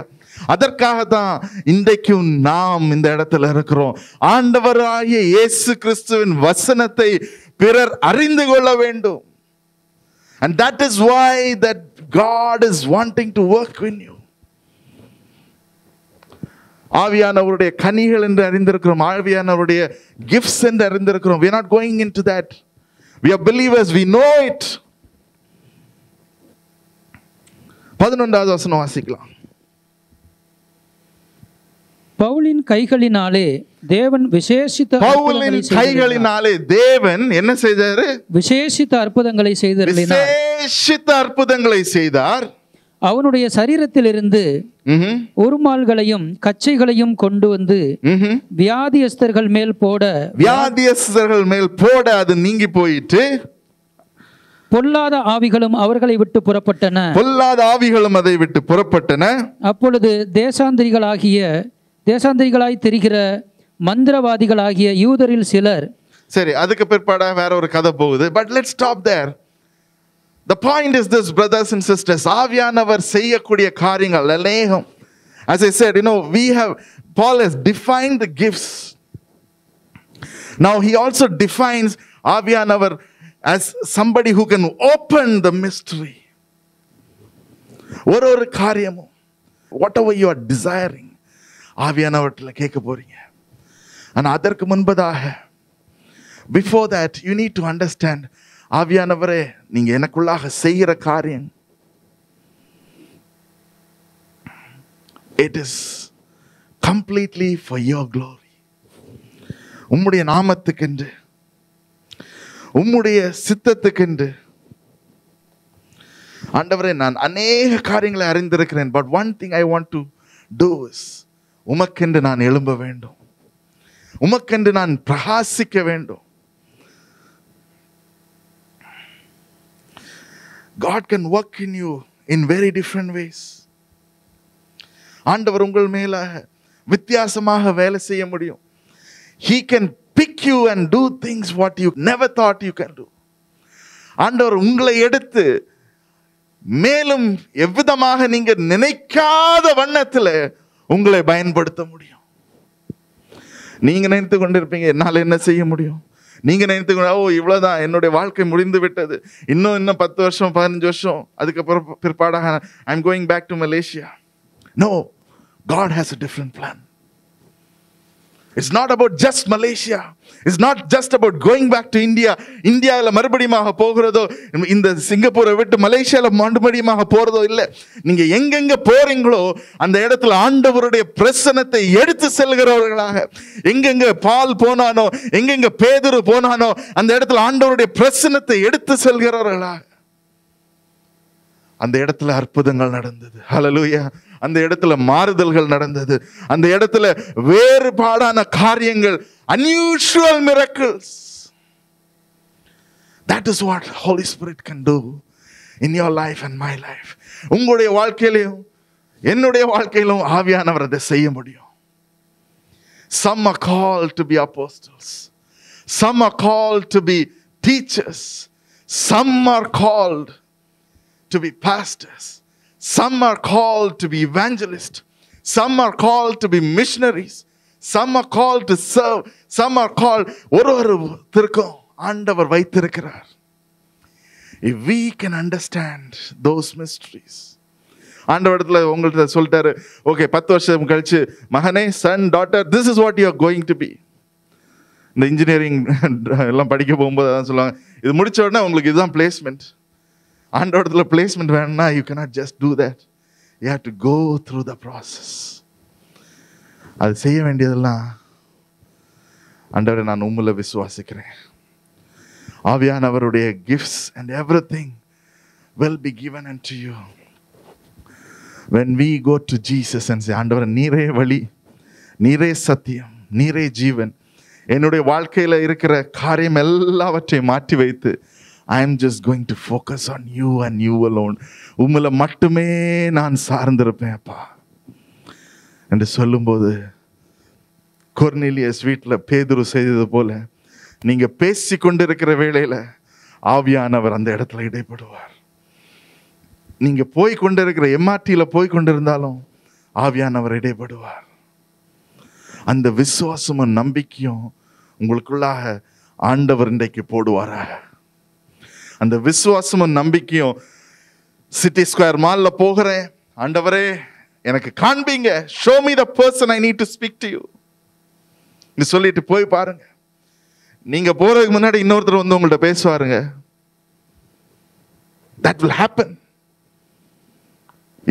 அதற்காக தான் இன்றைக்கும் நாம் இந்த இடத்துல இருக்கிறோம் ஆண்டவராகிய இயேசு கிறிஸ்துவின் வசனத்தை பிறர் அறிந்து கொள்ள வேண்டும் and that is why that God is wanting to work in you ஆவியானவருடைய கனிகள் என்று அறிந்திருக்கிறோம் ஆவியானவருடைய கிஃப்ட்ஸ் என்று அறிந்திருக்கிறோம் we not going in to that we are believers we know it பதினொன்றாவது வசனம் வாசிக்கலாம் பவுலின் கைகளினாலே தேவன் விசேஷித்த பவுலின் கைகளினாலே தேவன் என்ன செய்தாரு விசேஷித்த அற்புதங்களை செய்தார் விசேஷித்த அற்புதங்களை செய்தார் அவனுடைய சரீரத்திலிருந்து உருமால்களையும் கச்சைகளையும் கொண்டு வந்து வியாதியஸ்தர்கள் மேல் போட வியாதியஸ்தர்கள் மேல் போட அது நீங்கி போயிட்டு பொல்லாத ஆவிகளும் அவர்களை விட்டு புறப்பட்டன பொல்லாத ஆவிகளும் அதை விட்டு புறப்பட்டன அப்பொழுது தேசாந்திரிகளாகிய தேசாந்திரிகளாய் தெரிகிற மந்திரவாதிகளாகிய யூதரில் சிலர் சரி அதுக்கு பிற்பாடாக வேற ஒரு கதை போகுது but let stop there the point is this brothers and sisters ஆவியானவர் செய்யக்கூடிய காரியங்கள் அநேகம் as I said you know we have Paul is define the gifts now he also defines ஆவியானவர் as somebody who can open the mystery ஒரு ஒரு காரியமும் what அவர் you are desiring ஆவியானவற்றில் கேட்க போறீங்க ஆனால் அதற்கு முன்பதாக before that you need to understand ஆவியானவரே நீங்கள் எனக்குள்ளாக செய்கிற காரியம் it is completely for your glory உம்முடைய நாமத்துக்கென்று உம்முடைய சித்தத்துக்கென்று ஆண்டவரே நான் அநேக காரியங்களை அறிந்திருக்கிறேன் but one thing I want to do is உமக்கென்று நான் எழும்ப வேண்டும் உமக்கென்று நான் பிரகாசிக்க வேண்டும் God can work in you in very different ways ஆண்டவர் உங்கள் மேலாக வித்தியாசமாக வேலை செய்ய முடியும் he can pick you and do things what you never thought you can do ஆண்டவர் உங்களை எடுத்து மேலும் எவ்விதமாக நீங்கள் நினைக்காத வண்ணத்தில் உங்களை பயன்படுத்த முடியும் நீங்க நினைத்து கொண்டிருப்பீங்க என்னால் என்ன செய்ய முடியும் நீங்க நினைத்து ஓ இவ்வளவுதான் என்னுடைய வாழ்க்கை முடிந்து விட்டது இன்னும் இன்னும் பத்து வருஷம் பதினஞ்சு வருஷம் அதுக்கப்புறம் பிற்பாடாக I am going back to Malaysia no God has a different plan it's not about just Malaysia it's not just about going back to India இந்தியாவில் மறுபடியுமாக போகிறதோ இந்த சிங்கப்பூரை விட்டு மலேசியாவில் மறுபடியுமாக போகிறதோ இல்லை நீங்கள் எங்கெங்கே போகிறீங்களோ அந்த இடத்துல ஆண்டவருடைய பிரசனத்தை எடுத்து செல்கிறவர்களாக எங்கெங்க பால் போனானோ எங்கெங்க பேதுரு போனானோ அந்த இடத்துல ஆண்டவருடைய பிரசனத்தை எடுத்து செல்கிறவர்களாக அந்த இடத்துல அற்புதங்கள் நடந்தது ஹலலூயா அந்த இடத்துல மாறுதல்கள் நடந்தது அந்த இடத்துல வேறுபாடான காரியங்கள் unusual miracles that is what Holy Spirit can do in your life and my life உங்களுடைய வாழ்க்கையிலையும் என்னுடைய வாழ்க்கையிலும் ஆவியானவர் அதை செய்ய முடியும் Some are called to be apostles. Some are called to be teachers. Some are called to be pastors. Some are called to be evangelists. Some are called to be missionaries. Some are called to serve. Some are called ஒரு ஒருவருக்கும் ஆண்டவர் வைத்திருக்கிறார் if we can understand those mysteries ஆண்டவரத்தில் உங்கள்கிட்ட சொல்லிட்டாரு okay பத்து வருஷம் கழிச்சு மகனே son daughter this is what you are going to be இந்த இன்ஜினியரிங் *laughs* எல்லாம் படிக்க போகும்போது அதான் சொல்லுவாங்க இது முடித்த உடனே உங்களுக்கு இதுதான் பிளேஸ்மெண்ட் ஆண்டோடத்தில் பிளேஸ்மெண்ட் வேணும்னா you cannot just do that you have to go through the process அது செய்ய வேண்டியதெல்லாம் ஆண்டவரை நான் உம்மில் விசுவாசிக்கிறேன் ஆவியானவருடைய gifts and everything will be given and to you when we go to Jesus and ஆண்டவர் நீரே வழி நீரே சத்தியம் நீரே ஜீவன் என்னுடைய வாழ்க்கையில் இருக்கிற காரியம் எல்லாவற்றையும் மாற்றி வைத்து I am just going to focus on you and you alone உங்களை மட்டுமே நான் சார்ந்திருப்பேன் அப்பா என்று சொல்லும்போது கொர்னிலியஸ் வீட்டில் பேதுரு செய்தது போல நீங்கள் பேசி கொண்டிருக்கிற வேளையில் ஆவியானவர் அந்த இடத்துல இடைப்படுவார் நீங்கள் போய் கொண்டிருக்கிற எம்ஆர்டியில் போய் கொண்டிருந்தாலும் ஆவியானவர் இடைப்படுவார் அந்த விசுவாசமும் நம்பிக்கையும் உங்களுக்குள்ளாக ஆண்டவர் இன்றைக்கு போடுவாராக அந்த விசுவாசமும் நம்பிக்கையும் சிட்டி ஸ்கொயர் மாலில் போகிறேன் ஆண்டவரே எனக்கு காண்பீங்க show me the person I need to speak to you நீ சொல்லிட்டு போய் பாருங்க நீங்க போறதுக்கு முன்னாடி இன்னொருத்தர் வந்து உங்கள்கிட்ட பேசுவாருங்க that will happen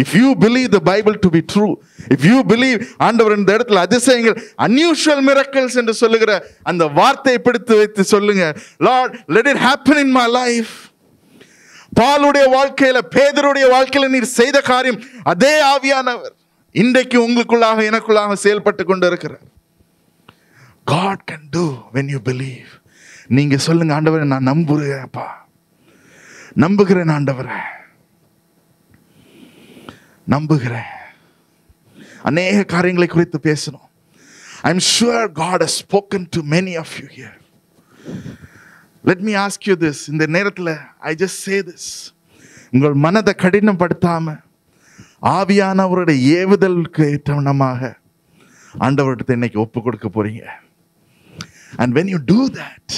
if you believe the Bible to be true if you believe ஆண்டவர் இந்த இடத்துல அதிசயங்கள் அன்யூஷுவல் மிரக்கல்ஸ் என்று சொல்லுகிற அந்த வார்த்தையை பிடித்து வைத்து சொல்லுங்க Lord let it happen in my life பாலுடைய வாழ்க்கையில பேதருடைய வாழ்க்கையில நீர் செய்த காரியம் அதே ஆவியானவர் இன்றைக்கு உங்களுக்குள்ளாக எனக்குள்ளாக செயல்பட்டு கொண்டு இருக்கிறார் God can do when you believe நீங்க சொல்லுங்க ஆண்டவரை நான் நம்புகிறேன்ப்பா நம்புகிறேன் ஆண்டவரை நம்புகிறேன் அநேக காரியங்களை குறித்து பேசணும் I am sure God has spoken to many of you here let me ask you this இந்த நேரத்தில் ஐ ஜஸ்ட் சே திஸ் உங்கள் மனதை கடினப்படுத்தாமல் ஆவியானவருடைய ஏவுதலுக்கு ஏற்றவனமாக ஆண்டவர்கிட்ட இன்னைக்கு ஒப்பு கொடுக்க போறீங்க and when you do that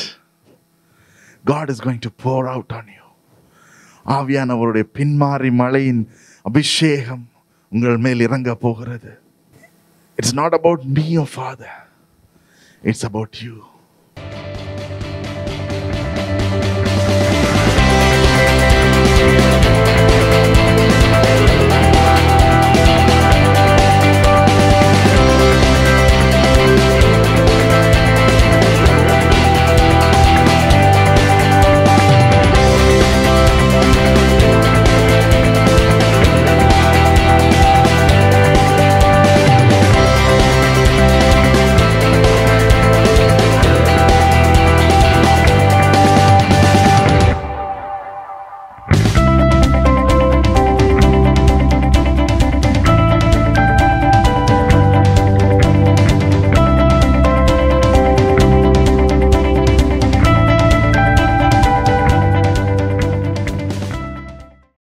God is going to pour out on you ஆவியானவருடைய பின்மாறி மழையின் அபிஷேகம் உங்கள் மேல் இறங்க போகிறது it's not about me your father it's about you